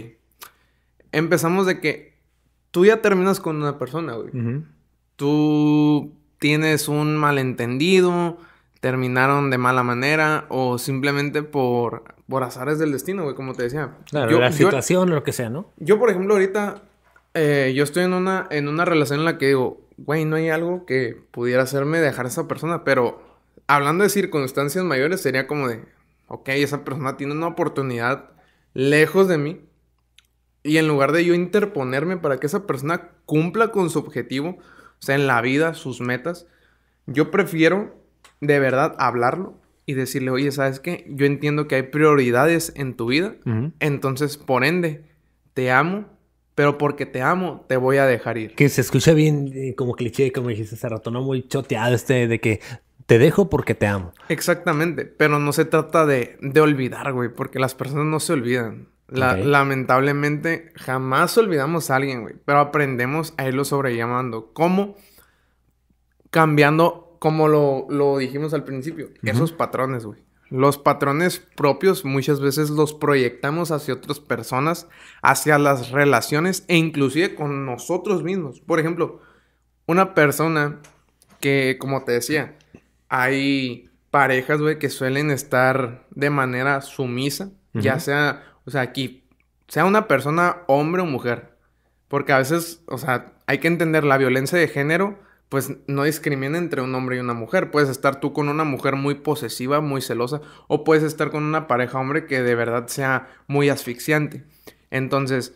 Empezamos de que tú ya terminas con una persona, güey. Tú tienes un malentendido, terminaron de mala manera o simplemente por, por azares del destino, güey, como te decía. Claro, la situación, lo que sea, ¿no? Yo, por ejemplo, ahorita, eh, yo estoy en una, en una relación en la que digo, güey, no hay algo que pudiera hacerme dejar a esa persona, pero hablando de circunstancias mayores, sería como de, ok, esa persona tiene una oportunidad lejos de mí. Y en lugar de yo interponerme para que esa persona cumpla con su objetivo, o sea, en la vida, sus metas, yo prefiero de verdad hablarlo y decirle, oye, ¿sabes qué? Yo entiendo que hay prioridades en tu vida, entonces por ende, te amo, pero porque te amo, te voy a dejar ir. Que se escuche bien eh, como cliché, como dijiste hace rato, ¿no? Muy choteado este de que te dejo porque te amo. Exactamente, pero no se trata de, de olvidar, güey, porque las personas no se olvidan. Lamentablemente, jamás olvidamos a alguien, güey, pero aprendemos a irlo sobrellamando. ¿Cómo? Cambiando como lo, dijimos al principio, esos patrones, güey. Los patrones propios muchas veces los proyectamos hacia otras personas, hacia las relaciones e inclusive con nosotros mismos. Por ejemplo, una persona que, como te decía, hay parejas, güey, que suelen estar de manera sumisa, ya sea, o sea, aquí, sea una persona hombre o mujer. Porque a veces, o sea, hay que entender la violencia de género pues no discrimina entre un hombre y una mujer. Puedes estar tú con una mujer muy posesiva, muy celosa, o puedes estar con una pareja hombre que de verdad sea muy asfixiante. Entonces,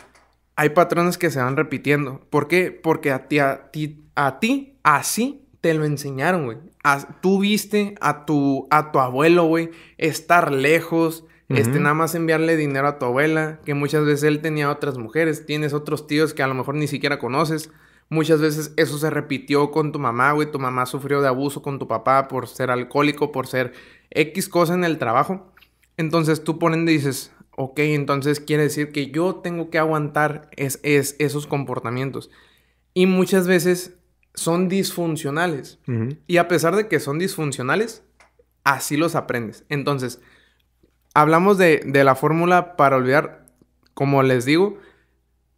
hay patrones que se van repitiendo. ¿Por qué? Porque a ti, a ti, a ti así te lo enseñaron, güey. tú viste a tu, a tu abuelo, güey, estar lejos, este, nada más enviarle dinero a tu abuela, que muchas veces él tenía otras mujeres, tienes otros tíos que a lo mejor ni siquiera conoces. Muchas veces eso se repitió con tu mamá, güey. Tu mamá sufrió de abuso con tu papá por ser alcohólico, por ser X cosa en el trabajo. Entonces tú ponen, y dices, ok, entonces quiere decir que yo tengo que aguantar es, esos comportamientos. Y muchas veces son disfuncionales. Y a pesar de que son disfuncionales, así los aprendes. Entonces, hablamos de la fórmula para olvidar, como les digo,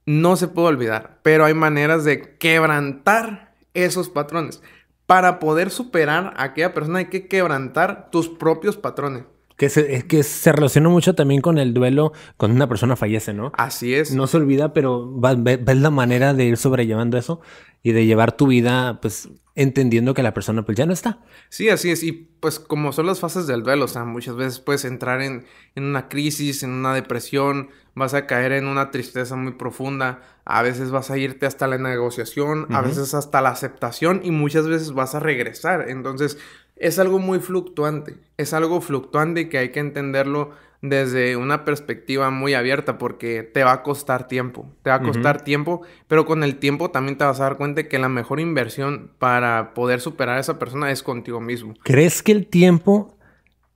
no se puede olvidar, pero hay maneras de quebrantar esos patrones. Para poder superar a aquella persona hay que quebrantar tus propios patrones. Que se, es que se relaciona mucho también con el duelo cuando una persona fallece, ¿no? Así es. No se olvida, pero ves la manera de ir sobrellevando eso y de llevar tu vida, pues, entendiendo que la persona pues ya no está. Sí, así es. Y pues como son las fases del duelo, o sea, muchas veces puedes entrar en, una crisis, en una depresión, vas a caer en una tristeza muy profunda, a veces vas a irte hasta la negociación, a veces hasta la aceptación y muchas veces vas a regresar. Entonces, es algo muy fluctuante, es algo fluctuante que hay que entenderlo desde una perspectiva muy abierta porque te va a costar tiempo, te va a costar tiempo, pero con el tiempo también te vas a dar cuenta que la mejor inversión para poder superar a esa persona es contigo mismo. ¿Crees que el tiempo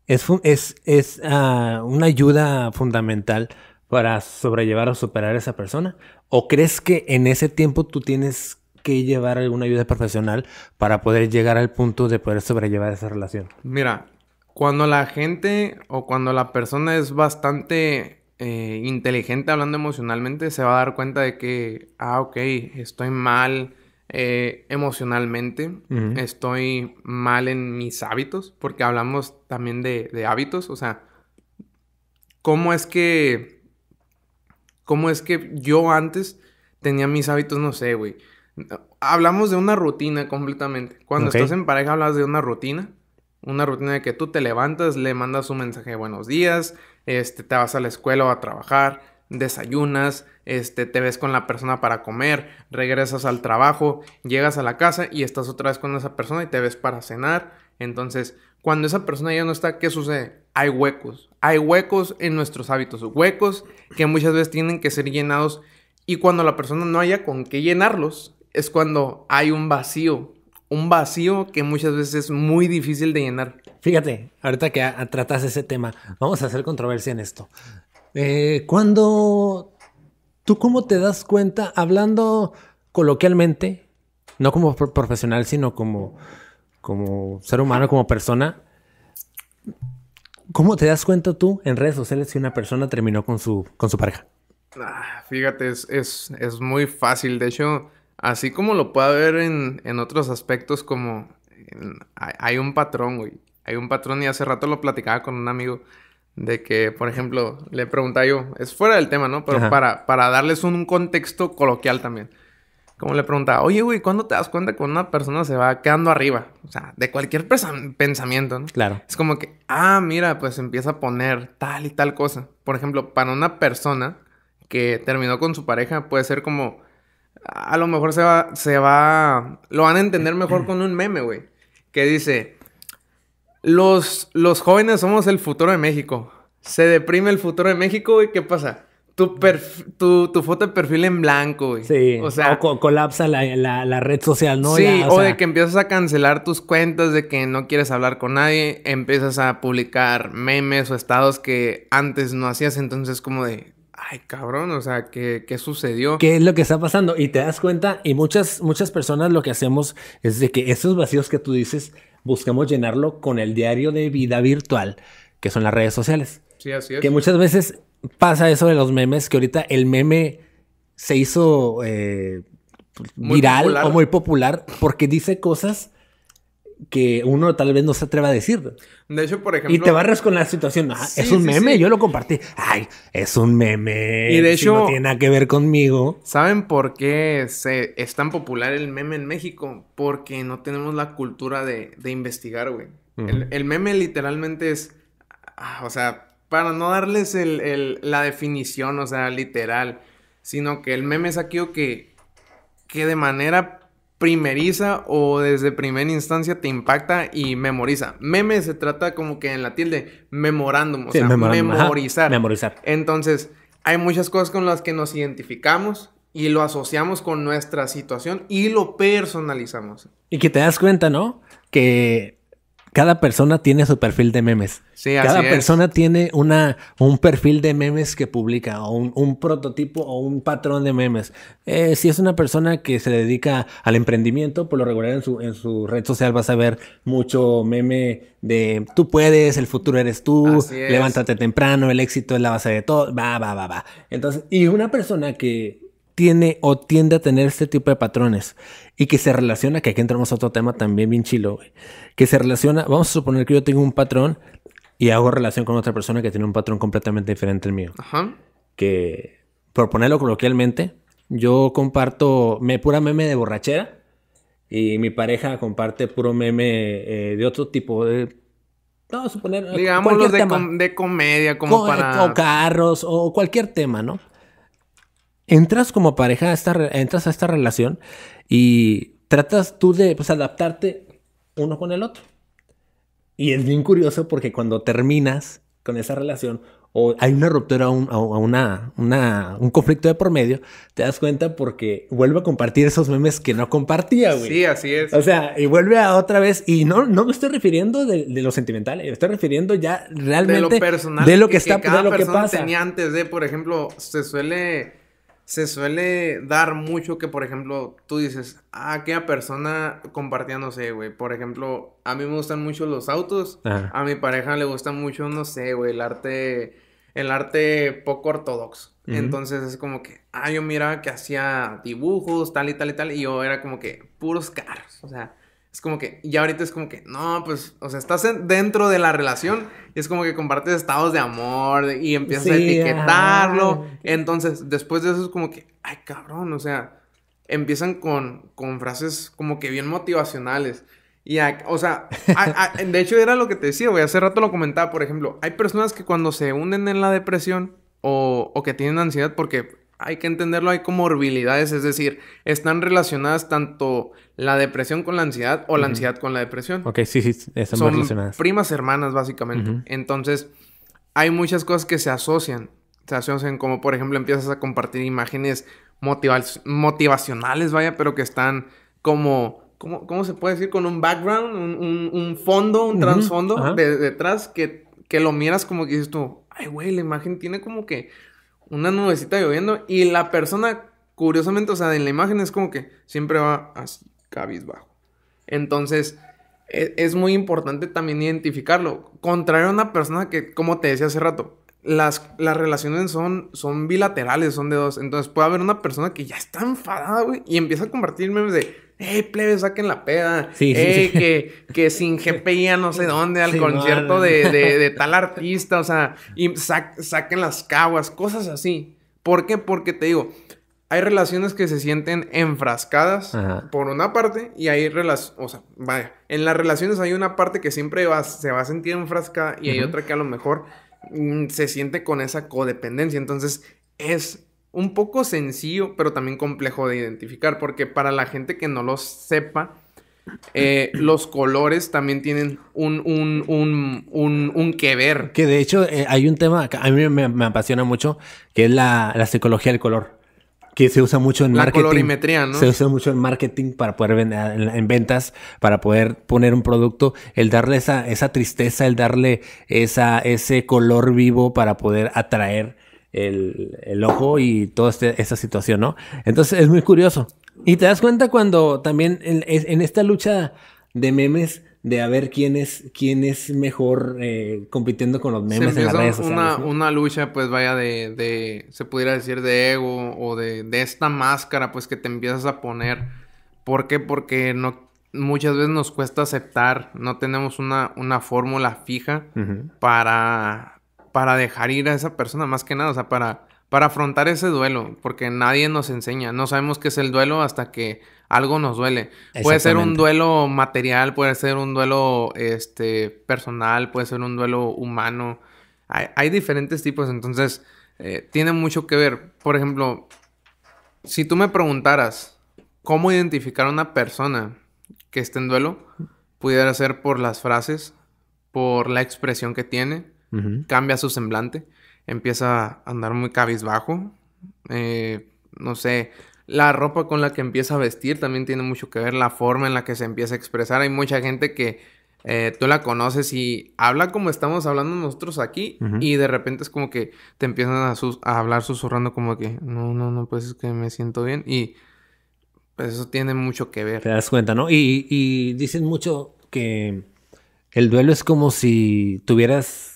es, es, es ah, una ayuda fundamental para sobrellevar o superar a esa persona? ¿O crees que en ese tiempo tú tienes que llevar alguna ayuda profesional para poder llegar al punto de poder sobrellevar esa relación? Mira, cuando la gente o cuando la persona es bastante eh, inteligente hablando emocionalmente, se va a dar cuenta de que, ah, ok, estoy mal eh, emocionalmente, estoy mal en mis hábitos, porque hablamos también de, hábitos, o sea, ¿cómo es que, cómo es que yo antes tenía mis hábitos, no sé, güey? Hablamos de una rutina completamente. Cuando estás en pareja hablas de una rutina. Una rutina de que tú te levantas, le mandas un mensaje de buenos días, este, te vas a la escuela o a trabajar, desayunas, este, te ves con la persona para comer, regresas al trabajo, llegas a la casa y estás otra vez con esa persona y te ves para cenar. Entonces, cuando esa persona ya no está, ¿qué sucede? Hay huecos, hay huecos en nuestros hábitos, huecos que muchas veces tienen que ser llenados y cuando la persona no haya con qué llenarlos, es cuando hay un vacío, un vacío que muchas veces es muy difícil de llenar. Fíjate, ahorita que tratas ese tema, vamos a hacer controversia en esto. Eh, cuando tú cómo te das cuenta, hablando coloquialmente, no como profesional, sino como, como ser humano, como persona, ¿cómo te das cuenta tú en redes sociales si una persona terminó con su, con su pareja? Ah, fíjate, es, es muy fácil. De hecho, Así como lo puede ver en, otros aspectos como... hay, un patrón, güey. Hay un patrón y hace rato lo platicaba con un amigo de que, por ejemplo, le preguntaba yo, es fuera del tema, ¿no? Pero para, para darles un contexto coloquial también. Como le preguntaba, oye, güey, ¿cuándo te das cuenta que una persona se va quedando arriba? O sea, de cualquier pensamiento, ¿no? Claro. Es como que, ah, mira, pues empieza a poner tal y tal cosa. Por ejemplo, para una persona que terminó con su pareja, puede ser como, a lo mejor se va, se va, lo van a entender mejor mm. con un meme, güey, que dice, los, los jóvenes somos el futuro de México. Se deprime el futuro de México, güey, ¿qué pasa? Tu, tu, tu, foto de perfil en blanco, güey. Sí. O sea, colapsa la, la, la, red social, ¿no? Sí, o, de que empiezas a cancelar tus cuentas, de que no quieres hablar con nadie, empiezas a publicar memes o estados que antes no hacías, entonces como de, ay cabrón, o sea, ¿qué, sucedió? ¿Qué es lo que está pasando? Y te das cuenta, y muchas, muchas personas lo que hacemos es de que esos vacíos que tú dices, buscamos llenarlo con el diario de vida virtual, que son las redes sociales. Sí, así es. Que muchas veces pasa eso de los memes, que ahorita el meme se hizo eh, viral o muy popular porque dice cosas que uno tal vez no se atreva a decir. De hecho, por ejemplo. Y te barras con la situación. Ah, es un meme, yo lo compartí. Ay, es un meme. Y de hecho. no tiene nada que ver conmigo. ¿Saben por qué es tan popular el meme en México? Porque no tenemos la cultura de, investigar, güey. el, meme literalmente es. Ah, o sea, para no darles la definición, o sea, literal. Sino que el meme es aquello que. que de manera primeriza o desde primera instancia te impacta y memoriza. Meme se trata como que en la tilde memorándum, o sea, memorizar. memorizar. Entonces, hay muchas cosas con las que nos identificamos y lo asociamos con nuestra situación y lo personalizamos. Y que te das cuenta, ¿no? Que cada persona tiene su perfil de memes. Sí, cada persona tiene una, un perfil de memes que publica, o un, prototipo o un patrón de memes. Eh, si es una persona que se dedica al emprendimiento, por lo regular en su, en su red social vas a ver mucho meme de tú puedes, el futuro eres tú, levántate temprano, el éxito es la base de todo, va, va, va, va. Entonces, y una persona que tiene o tiende a tener este tipo de patrones y que se relaciona, que aquí entramos a otro tema también bien chilo, güey que se relaciona, vamos a suponer que yo tengo un patrón y hago relación con otra persona que tiene un patrón completamente diferente al mío. Ajá. Que, por ponerlo coloquialmente, yo comparto me, pura meme de borrachera y mi pareja comparte puro meme eh, de otro tipo de... No, suponer... Digamos los de, comedia, como eh, para... O carros, o cualquier tema, ¿no? Entras como pareja, a esta entras a esta relación y tratas tú de pues, adaptarte uno con el otro. Y es bien curioso porque cuando terminas con esa relación o hay una ruptura o, un, una, un conflicto de por medio, te das cuenta porque vuelve a compartir esos memes que no compartía, güey. Sí, así es. O sea, y vuelve a otra vez, y no, no me estoy refiriendo de, los lo sentimental, me eh, estoy refiriendo ya realmente de lo personal, de lo que, está, de lo que pasa. Tenía antes de, por ejemplo, se suele se suele dar mucho que, por ejemplo, tú dices, ah, aquella persona compartía, no sé, güey. Por ejemplo, a mí me gustan mucho los autos. A mi pareja le gusta mucho, no sé, güey, el arte, el arte poco ortodoxo. Entonces es como que, ah, yo miraba que hacía dibujos, tal y tal y tal. Y yo era como que puros carros. O sea, es como que, y ahorita es como que, no, pues, o sea, estás dentro de la relación y es como que compartes estados de amor y empiezas a etiquetarlo. Ah. Entonces, después de eso es como que, ay, cabrón, o sea, empiezan con, con frases como que bien motivacionales. Y, o sea, de hecho era lo que te decía, güey, hace rato lo comentaba, por ejemplo, hay personas que cuando se hunden en la depresión o, o que tienen ansiedad porque hay que entenderlo, hay comorbilidades, es decir, están relacionadas tanto la depresión con la ansiedad o la ansiedad con la depresión. Ok, sí, sí, están Son relacionadas. Primas hermanas, básicamente. Entonces, hay muchas cosas que se asocian. Se asocian como, por ejemplo, empiezas a compartir imágenes motivacionales, vaya, pero que están como ¿Cómo, se puede decir? Con un background, un, fondo, un transfondo de, detrás que, que, lo miras como que dices tú, ay, güey, la imagen tiene como que una nubecita lloviendo y la persona, curiosamente, o sea, en la imagen es como que siempre va así, cabizbajo. Entonces, e, es, muy importante también identificarlo. Contrario a una persona que, como te decía hace rato, las, relaciones son, son bilaterales, son de dos. Entonces puede haber una persona que ya está enfadada, güey, y empieza a compartir memes de. Hey, plebe, saquen la peda. Sí, Que, que sin GPI no sé dónde, al concierto de, tal artista, o sea, y saquen las caguas, cosas así. ¿Por qué? Porque te digo, hay relaciones que se sienten enfrascadas por una parte y hay relaciones, o sea, vaya, en las relaciones hay una parte que siempre va, se va a sentir enfrascada y hay otra que a lo mejor Mm, se siente con esa codependencia. Entonces es un poco sencillo, pero también complejo de identificar, porque para la gente que no lo sepa, eh, los colores también tienen un, un, un, un que ver. Que de hecho eh, hay un tema que a mí me, apasiona mucho, que es la, psicología del color que se usa mucho en la marketing. ¿no? Se usa mucho en marketing para poder vender, ah, en ventas, para poder poner un producto, el darle esa, esa tristeza, el darle esa, ese color vivo para poder atraer el, ojo y toda este, esa situación, ¿no? Entonces es muy curioso. Y te das cuenta cuando también en esta lucha de memes de a ver quién es, quién es mejor eh, compitiendo con los memes en Una, lucha, pues vaya, de, se pudiera decir, de ego o de, esta máscara, pues que te empiezas a poner. ¿Por qué? Porque no, muchas veces nos cuesta aceptar, no tenemos una, una fórmula fija para, para dejar ir a esa persona, más que nada, o sea, para, para afrontar ese duelo, porque nadie nos enseña, no sabemos qué es el duelo hasta que algo nos duele. Puede ser un duelo material, puede ser un duelo este, personal, puede ser un duelo humano. Hay, diferentes tipos, entonces eh, tiene mucho que ver. Por ejemplo, si tú me preguntaras cómo identificar a una persona que esté en duelo, pudiera ser por las frases, por la expresión que tiene, cambia su semblante, empieza a andar muy cabizbajo, eh, no sé, la ropa con la que empieza a vestir también tiene mucho que ver, la forma en la que se empieza a expresar. Hay mucha gente que eh, tú la conoces y habla como estamos hablando nosotros aquí y de repente es como que te empiezan a, a, hablar susurrando como que no, no, no, pues es que me siento bien y pues eso tiene mucho que ver. Te das cuenta, ¿no? y dicen mucho que el duelo es como si tuvieras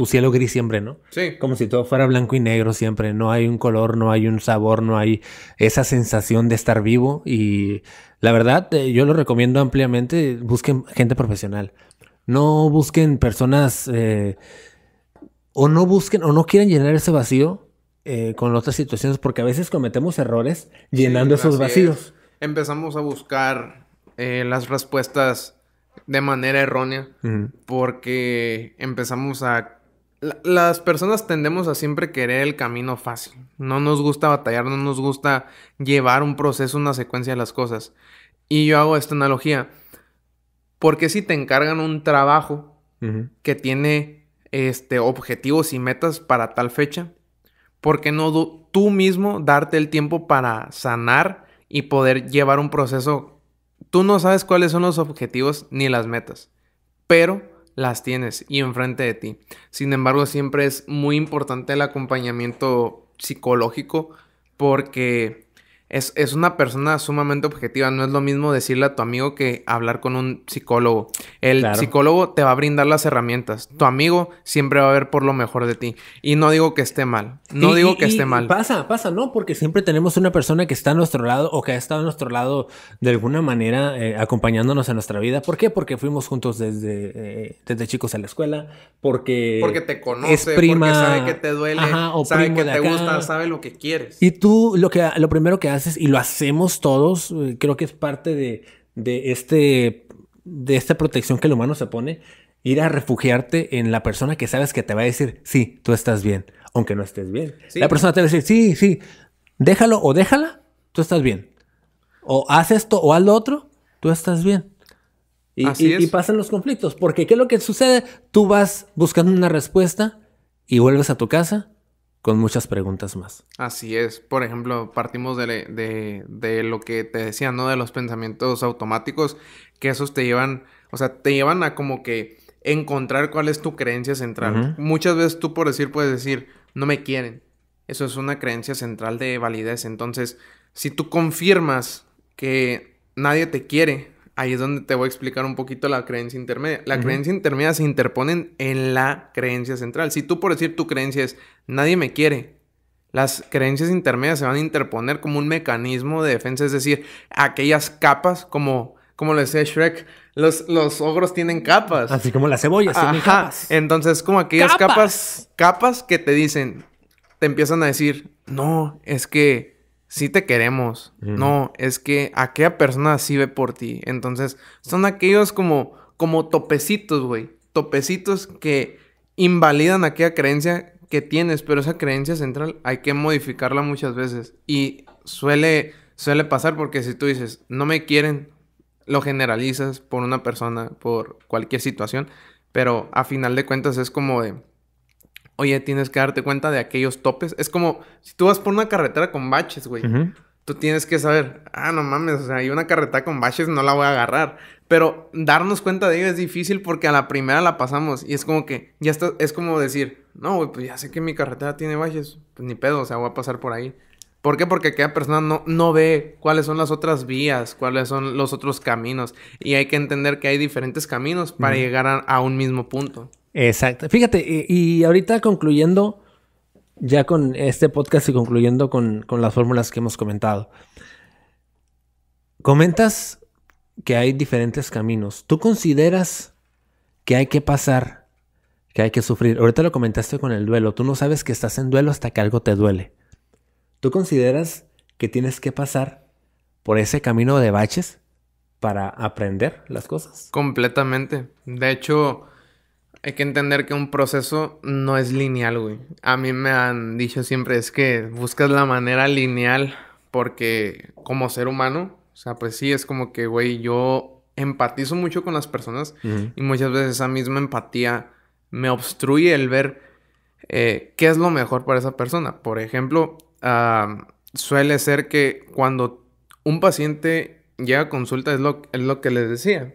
tu cielo gris siempre, ¿no? Sí. Como si todo fuera blanco y negro siempre. No hay un color, no hay un sabor, no hay esa sensación de estar vivo. Y la verdad, eh, yo lo recomiendo ampliamente. Busquen gente profesional. No busquen personas eh, o no busquen o no quieren llenar ese vacío eh, con otras situaciones porque a veces cometemos errores llenando esos vacíos. Empezamos a buscar las respuestas de manera errónea porque empezamos a las personas tendemos a siempre querer el camino fácil. No nos gusta batallar, no nos gusta llevar un proceso, una secuencia de las cosas. Y yo hago esta analogía. Porque si te encargan un trabajo que tiene este, objetivos y metas para tal fecha, ¿por qué no tú mismo darte el tiempo para sanar y poder llevar un proceso? Tú no sabes cuáles son los objetivos ni las metas, pero las tienes y enfrente de ti. Sin embargo, siempre es muy importante el acompañamiento psicológico porque es, una persona sumamente objetiva. No es lo mismo decirle a tu amigo que hablar con un psicólogo. El psicólogo te va a brindar las herramientas. Tu amigo siempre va a ver por lo mejor de ti. Y no digo que esté mal. No digo que esté mal. Pasa, pasa, ¿no? Porque siempre tenemos una persona que está a nuestro lado o que ha estado a nuestro lado de alguna manera eh, acompañándonos en nuestra vida. ¿Por qué? Porque fuimos juntos desde, eh, desde chicos a la escuela. Porque. Porque te conoce. porque sabe que te duele. sabe que te gusta. Sabe lo que quieres. Y tú, lo, que, lo primero que haces y lo hacemos todos. Eh, creo que es parte de, este, de esta protección que el humano se pone. Ir a refugiarte en la persona que sabes que te va a decir, sí, tú estás bien, aunque no estés bien. La persona te va a decir, sí, sí, déjalo o déjala, tú estás bien. O haz esto o haz lo otro, tú estás bien. Y, y pasan los conflictos. Porque ¿qué es lo que sucede? Tú vas buscando una respuesta y vuelves a tu casa con muchas preguntas más. Así es. Por ejemplo, partimos de, de, lo que te decía, ¿no? De los pensamientos automáticos, que esos te llevan, o sea, te llevan a como que encontrar cuál es tu creencia central. Muchas veces tú por decir puedes decir, no me quieren. Eso es una creencia central de validez. Entonces, si tú confirmas que nadie te quiere ahí es donde te voy a explicar un poquito la creencia intermedia. La creencia intermedia se interponen en la creencia central. Si tú por decir tu creencia es nadie me quiere, las creencias intermedias se van a interponer como un mecanismo de defensa, es decir, aquellas capas como como le decía Shrek, los, los ogros tienen capas. Así como las cebollas capas. Entonces, como aquellas capas, capas que te dicen, te empiezan a decir, no, es que si te queremos. No, es que aquella persona sí ve por ti. Entonces, son aquellos como, como topecitos, güey. Topecitos que invalidan aquella creencia que tienes, pero esa creencia central hay que modificarla muchas veces. Y suele, suele pasar porque si tú dices, no me quieren, lo generalizas por una persona, por cualquier situación, pero a final de cuentas es como de oye, tienes que darte cuenta de aquellos topes. Es como si tú vas por una carretera con baches, güey. Tú tienes que saber, ah, no mames, o sea, hay una carretera con baches, no la voy a agarrar. Pero darnos cuenta de ello es difícil porque a la primera la pasamos y es como que, ya está, es como decir, no, güey, pues ya sé que mi carretera tiene baches, pues ni pedo, o sea, voy a pasar por ahí. ¿Por qué? Porque cada persona no, no ve cuáles son las otras vías, cuáles son los otros caminos. Y hay que entender que hay diferentes caminos para llegar a, un mismo punto. Exacto. Fíjate, y, ahorita concluyendo ya con este podcast y concluyendo con, con las fórmulas que hemos comentado. Comentas que hay diferentes caminos. ¿Tú consideras que hay que pasar, que hay que sufrir? Ahorita lo comentaste con el duelo. Tú no sabes que estás en duelo hasta que algo te duele. ¿Tú consideras que tienes que pasar por ese camino de baches para aprender las cosas? Completamente. De hecho, hay que entender que un proceso no es lineal, güey. A mí me han dicho siempre es que buscas la manera lineal porque como ser humano, o sea, pues sí, es como que, güey, yo empatizo mucho con las personas y muchas veces esa misma empatía me obstruye el ver eh, qué es lo mejor para esa persona. Por ejemplo, ah, suele ser que cuando un paciente llega a consulta, es lo, es lo que les decía,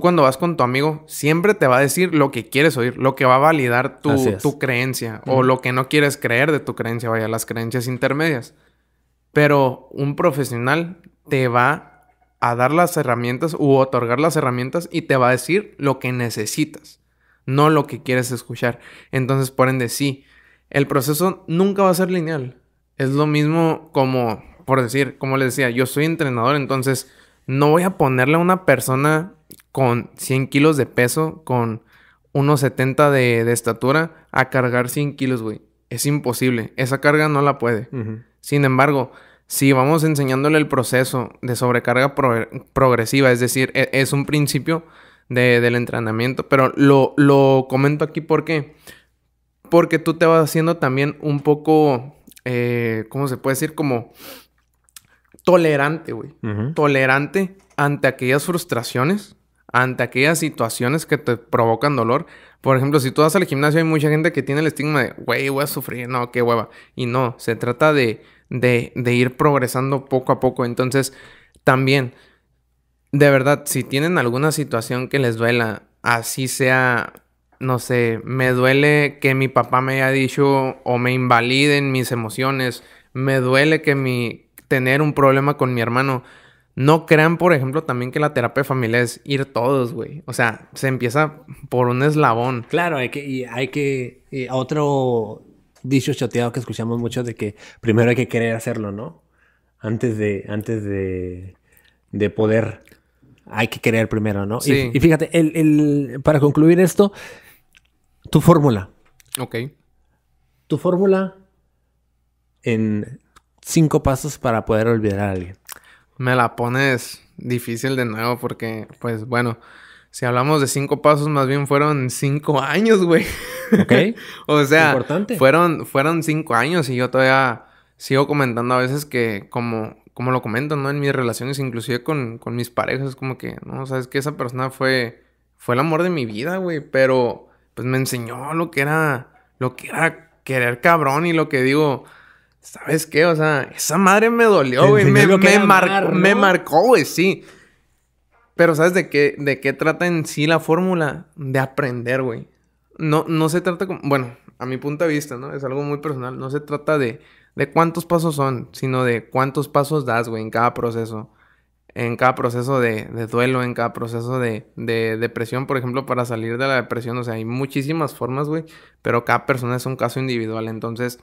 cuando vas con tu amigo, siempre te va a decir lo que quieres oír, lo que va a validar tu, creencia o lo que no quieres creer de tu creencia, vaya, las creencias intermedias. Pero un profesional te va a dar las herramientas u otorgar las herramientas y te va a decir lo que necesitas, no lo que quieres escuchar. Entonces, por ende, sí, el proceso nunca va a ser lineal. Es lo mismo como, por decir, como les decía, yo soy entrenador, entonces no voy a ponerle a una persona con 100 kilos de peso, con unos 70 de, estatura, a cargar 100 kilos, güey. Es imposible. Esa carga no la puede. Sin embargo, si vamos enseñándole el proceso de sobrecarga progresiva, es decir, e, es, un principio del entrenamiento, pero lo, lo comento aquí porque, porque tú te vas haciendo también un poco, eh, ¿cómo se puede decir? Como tolerante, güey. Tolerante ante aquellas frustraciones ante aquellas situaciones que te provocan dolor. Por ejemplo, si tú vas al gimnasio, hay mucha gente que tiene el estigma de, güey, voy a sufrir, no, qué hueva. Y no, se trata de, de, de ir progresando poco a poco. Entonces, también, de verdad, si tienen alguna situación que les duela, así sea no sé, me duele que mi papá me haya dicho o me invaliden mis emociones, me duele que mi tener un problema con mi hermano, no crean, por ejemplo, también que la terapia de familia es ir todos, güey. O sea, se empieza por un eslabón. Claro, hay que, y hay que, otro dicho choteado que escuchamos mucho de que primero hay que querer hacerlo, ¿no? Antes de, antes de, de poder, hay que querer primero, ¿no? Sí. Y, fíjate, el, el, para concluir esto, tu fórmula. Ok. Tu fórmula en cinco pasos para poder olvidar a alguien me la pones difícil de nuevo porque, pues bueno, si hablamos de cinco pasos, más bien fueron cinco años, güey. Ok. o sea, Fueron, fueron cinco años y yo todavía sigo comentando a veces que como, como lo comento, ¿no? En mis relaciones, inclusive con, con mis parejas, como que, no, sabes que esa persona fue, fue el amor de mi vida, güey, pero pues me enseñó lo que era, lo que era querer cabrón y lo que digo, ¿Sabes qué? O sea, esa madre me dolió, güey. Me, me, me marcó, güey, sí. Pero ¿sabes de qué, de qué trata en sí la fórmula? De aprender, güey. No, no se trata como... Bueno, a mi punto de vista, ¿no? Es algo muy personal. No se trata de, de cuántos pasos son, sino de cuántos pasos das, güey, en cada proceso. En cada proceso de, duelo, en cada proceso de, de depresión, por ejemplo, para salir de la depresión. O sea, hay muchísimas formas, güey. Pero cada persona es un caso individual. Entonces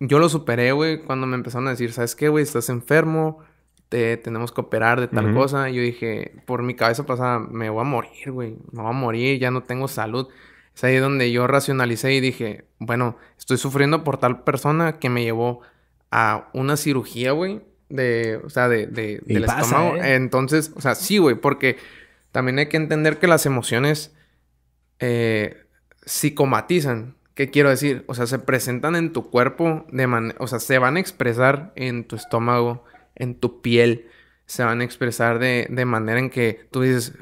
yo lo superé, güey, cuando me empezaron a decir, ¿sabes qué, güey? Estás enfermo, te, tenemos que operar de tal cosa. yo dije, por mi cabeza pasada, me voy a morir, güey, me voy a morir, ya no tengo salud. Es ahí donde yo racionalicé y dije, bueno, estoy sufriendo por tal persona que me llevó a una cirugía, güey, de, o sea, de, del estómago. ¿eh? Entonces, o sea, sí, güey, porque también hay que entender que las emociones eh, psicomatizan. ¿Qué quiero decir? O sea, se presentan en tu cuerpo, de manera... o sea, se van a expresar en tu estómago, en tu piel, se van a expresar de, manera en que tú dices,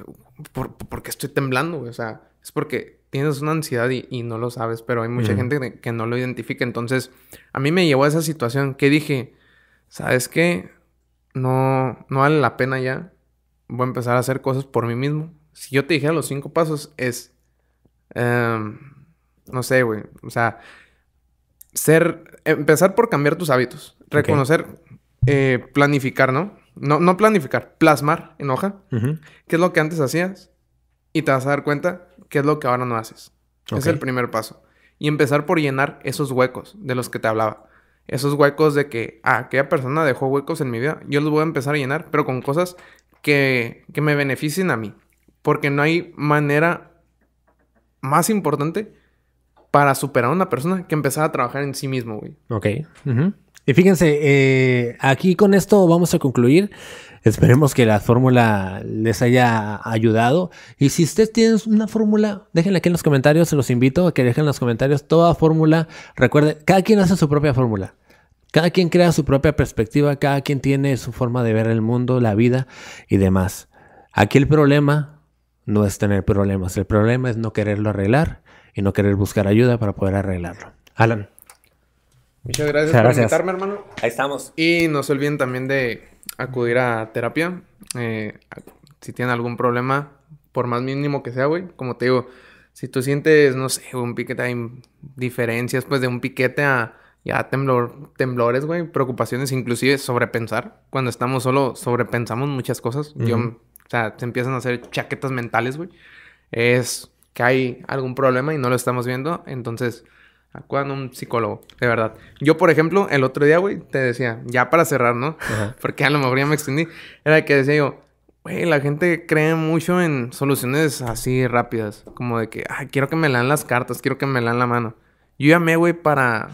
¿por, qué estoy temblando? O sea, es porque tienes una ansiedad y, no lo sabes, pero hay mucha gente que, no lo identifica. Entonces, a mí me llevó a esa situación que dije, ¿sabes qué? No, no vale la pena ya. Voy a empezar a hacer cosas por mí mismo. Si yo te dijera los cinco pasos, es... Em, no sé, güey, o sea, ser, empezar por cambiar tus hábitos, reconocer, eh, planificar, ¿no? ¿no? No planificar, plasmar en hoja, qué es lo que antes hacías y te vas a dar cuenta qué es lo que ahora no haces. Es el primer paso. Y empezar por llenar esos huecos de los que te hablaba. Esos huecos de que, ah, aquella persona dejó huecos en mi vida, yo los voy a empezar a llenar, pero con cosas que, que me beneficien a mí. Porque no hay manera más importante para superar a una persona que empezaba a trabajar en sí mismo, güey. Ok. Y fíjense, eh, aquí con esto vamos a concluir. Esperemos que la fórmula les haya ayudado. Y si ustedes tienen una fórmula, déjenla aquí en los comentarios. Se Los invito a que dejen en los comentarios toda fórmula. Recuerden, cada quien hace su propia fórmula. Cada quien crea su propia perspectiva. Cada quien tiene su forma de ver el mundo, la vida y demás. Aquí el problema no es tener problemas. El problema es no quererlo arreglar y no querer buscar ayuda para poder arreglarlo. Alan. Muchas gracias, por invitarme, hermano. Ahí estamos. Y no se olviden también de acudir a terapia. Eh, si tienen algún problema, por más mínimo que sea, güey. Como te digo, si tú sientes, no sé, un piquete, hay diferencias, pues de un piquete a ya temblor, temblores, güey, preocupaciones, inclusive sobrepensar. Cuando estamos solo, sobrepensamos muchas cosas. Yo, o sea, se empiezan a hacer chaquetas mentales, güey. Es que hay algún problema y no lo estamos viendo, entonces acudan un psicólogo, de verdad. Yo, por ejemplo, el otro día, güey, te decía, ya para cerrar, ¿no? Porque a lo mejor ya me extendí, era que decía yo, güey, la gente cree mucho en soluciones así rápidas, como de que, ay, quiero que me lean las cartas, quiero que me lean la mano. Yo llamé, güey, para...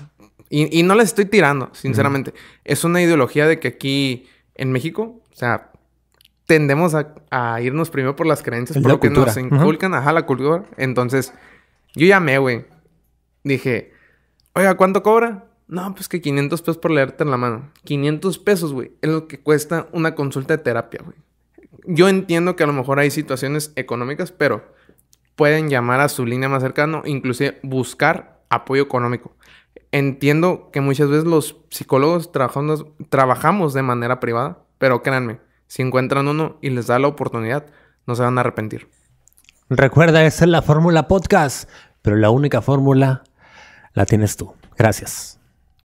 Y, no les estoy tirando, sinceramente. Es una ideología de que aquí en México, o sea, tendemos a, irnos primero por las creencias, por lo que nos inculcan, ajá, la cultura. Entonces, yo llamé, güey. Dije, oiga, ¿cuánto cobra? No, pues que 500 pesos por leerte en la mano. 500 pesos, güey, es lo que cuesta una consulta de terapia, güey. Yo entiendo que a lo mejor hay situaciones económicas, pero pueden llamar a su línea más cercana, inclusive buscar apoyo económico. Entiendo que muchas veces los psicólogos trabajamos de manera privada, pero créanme, si encuentran uno y les da la oportunidad, no se van a arrepentir. Recuerda, esa es la fórmula podcast, pero la única fórmula la tienes tú. Gracias.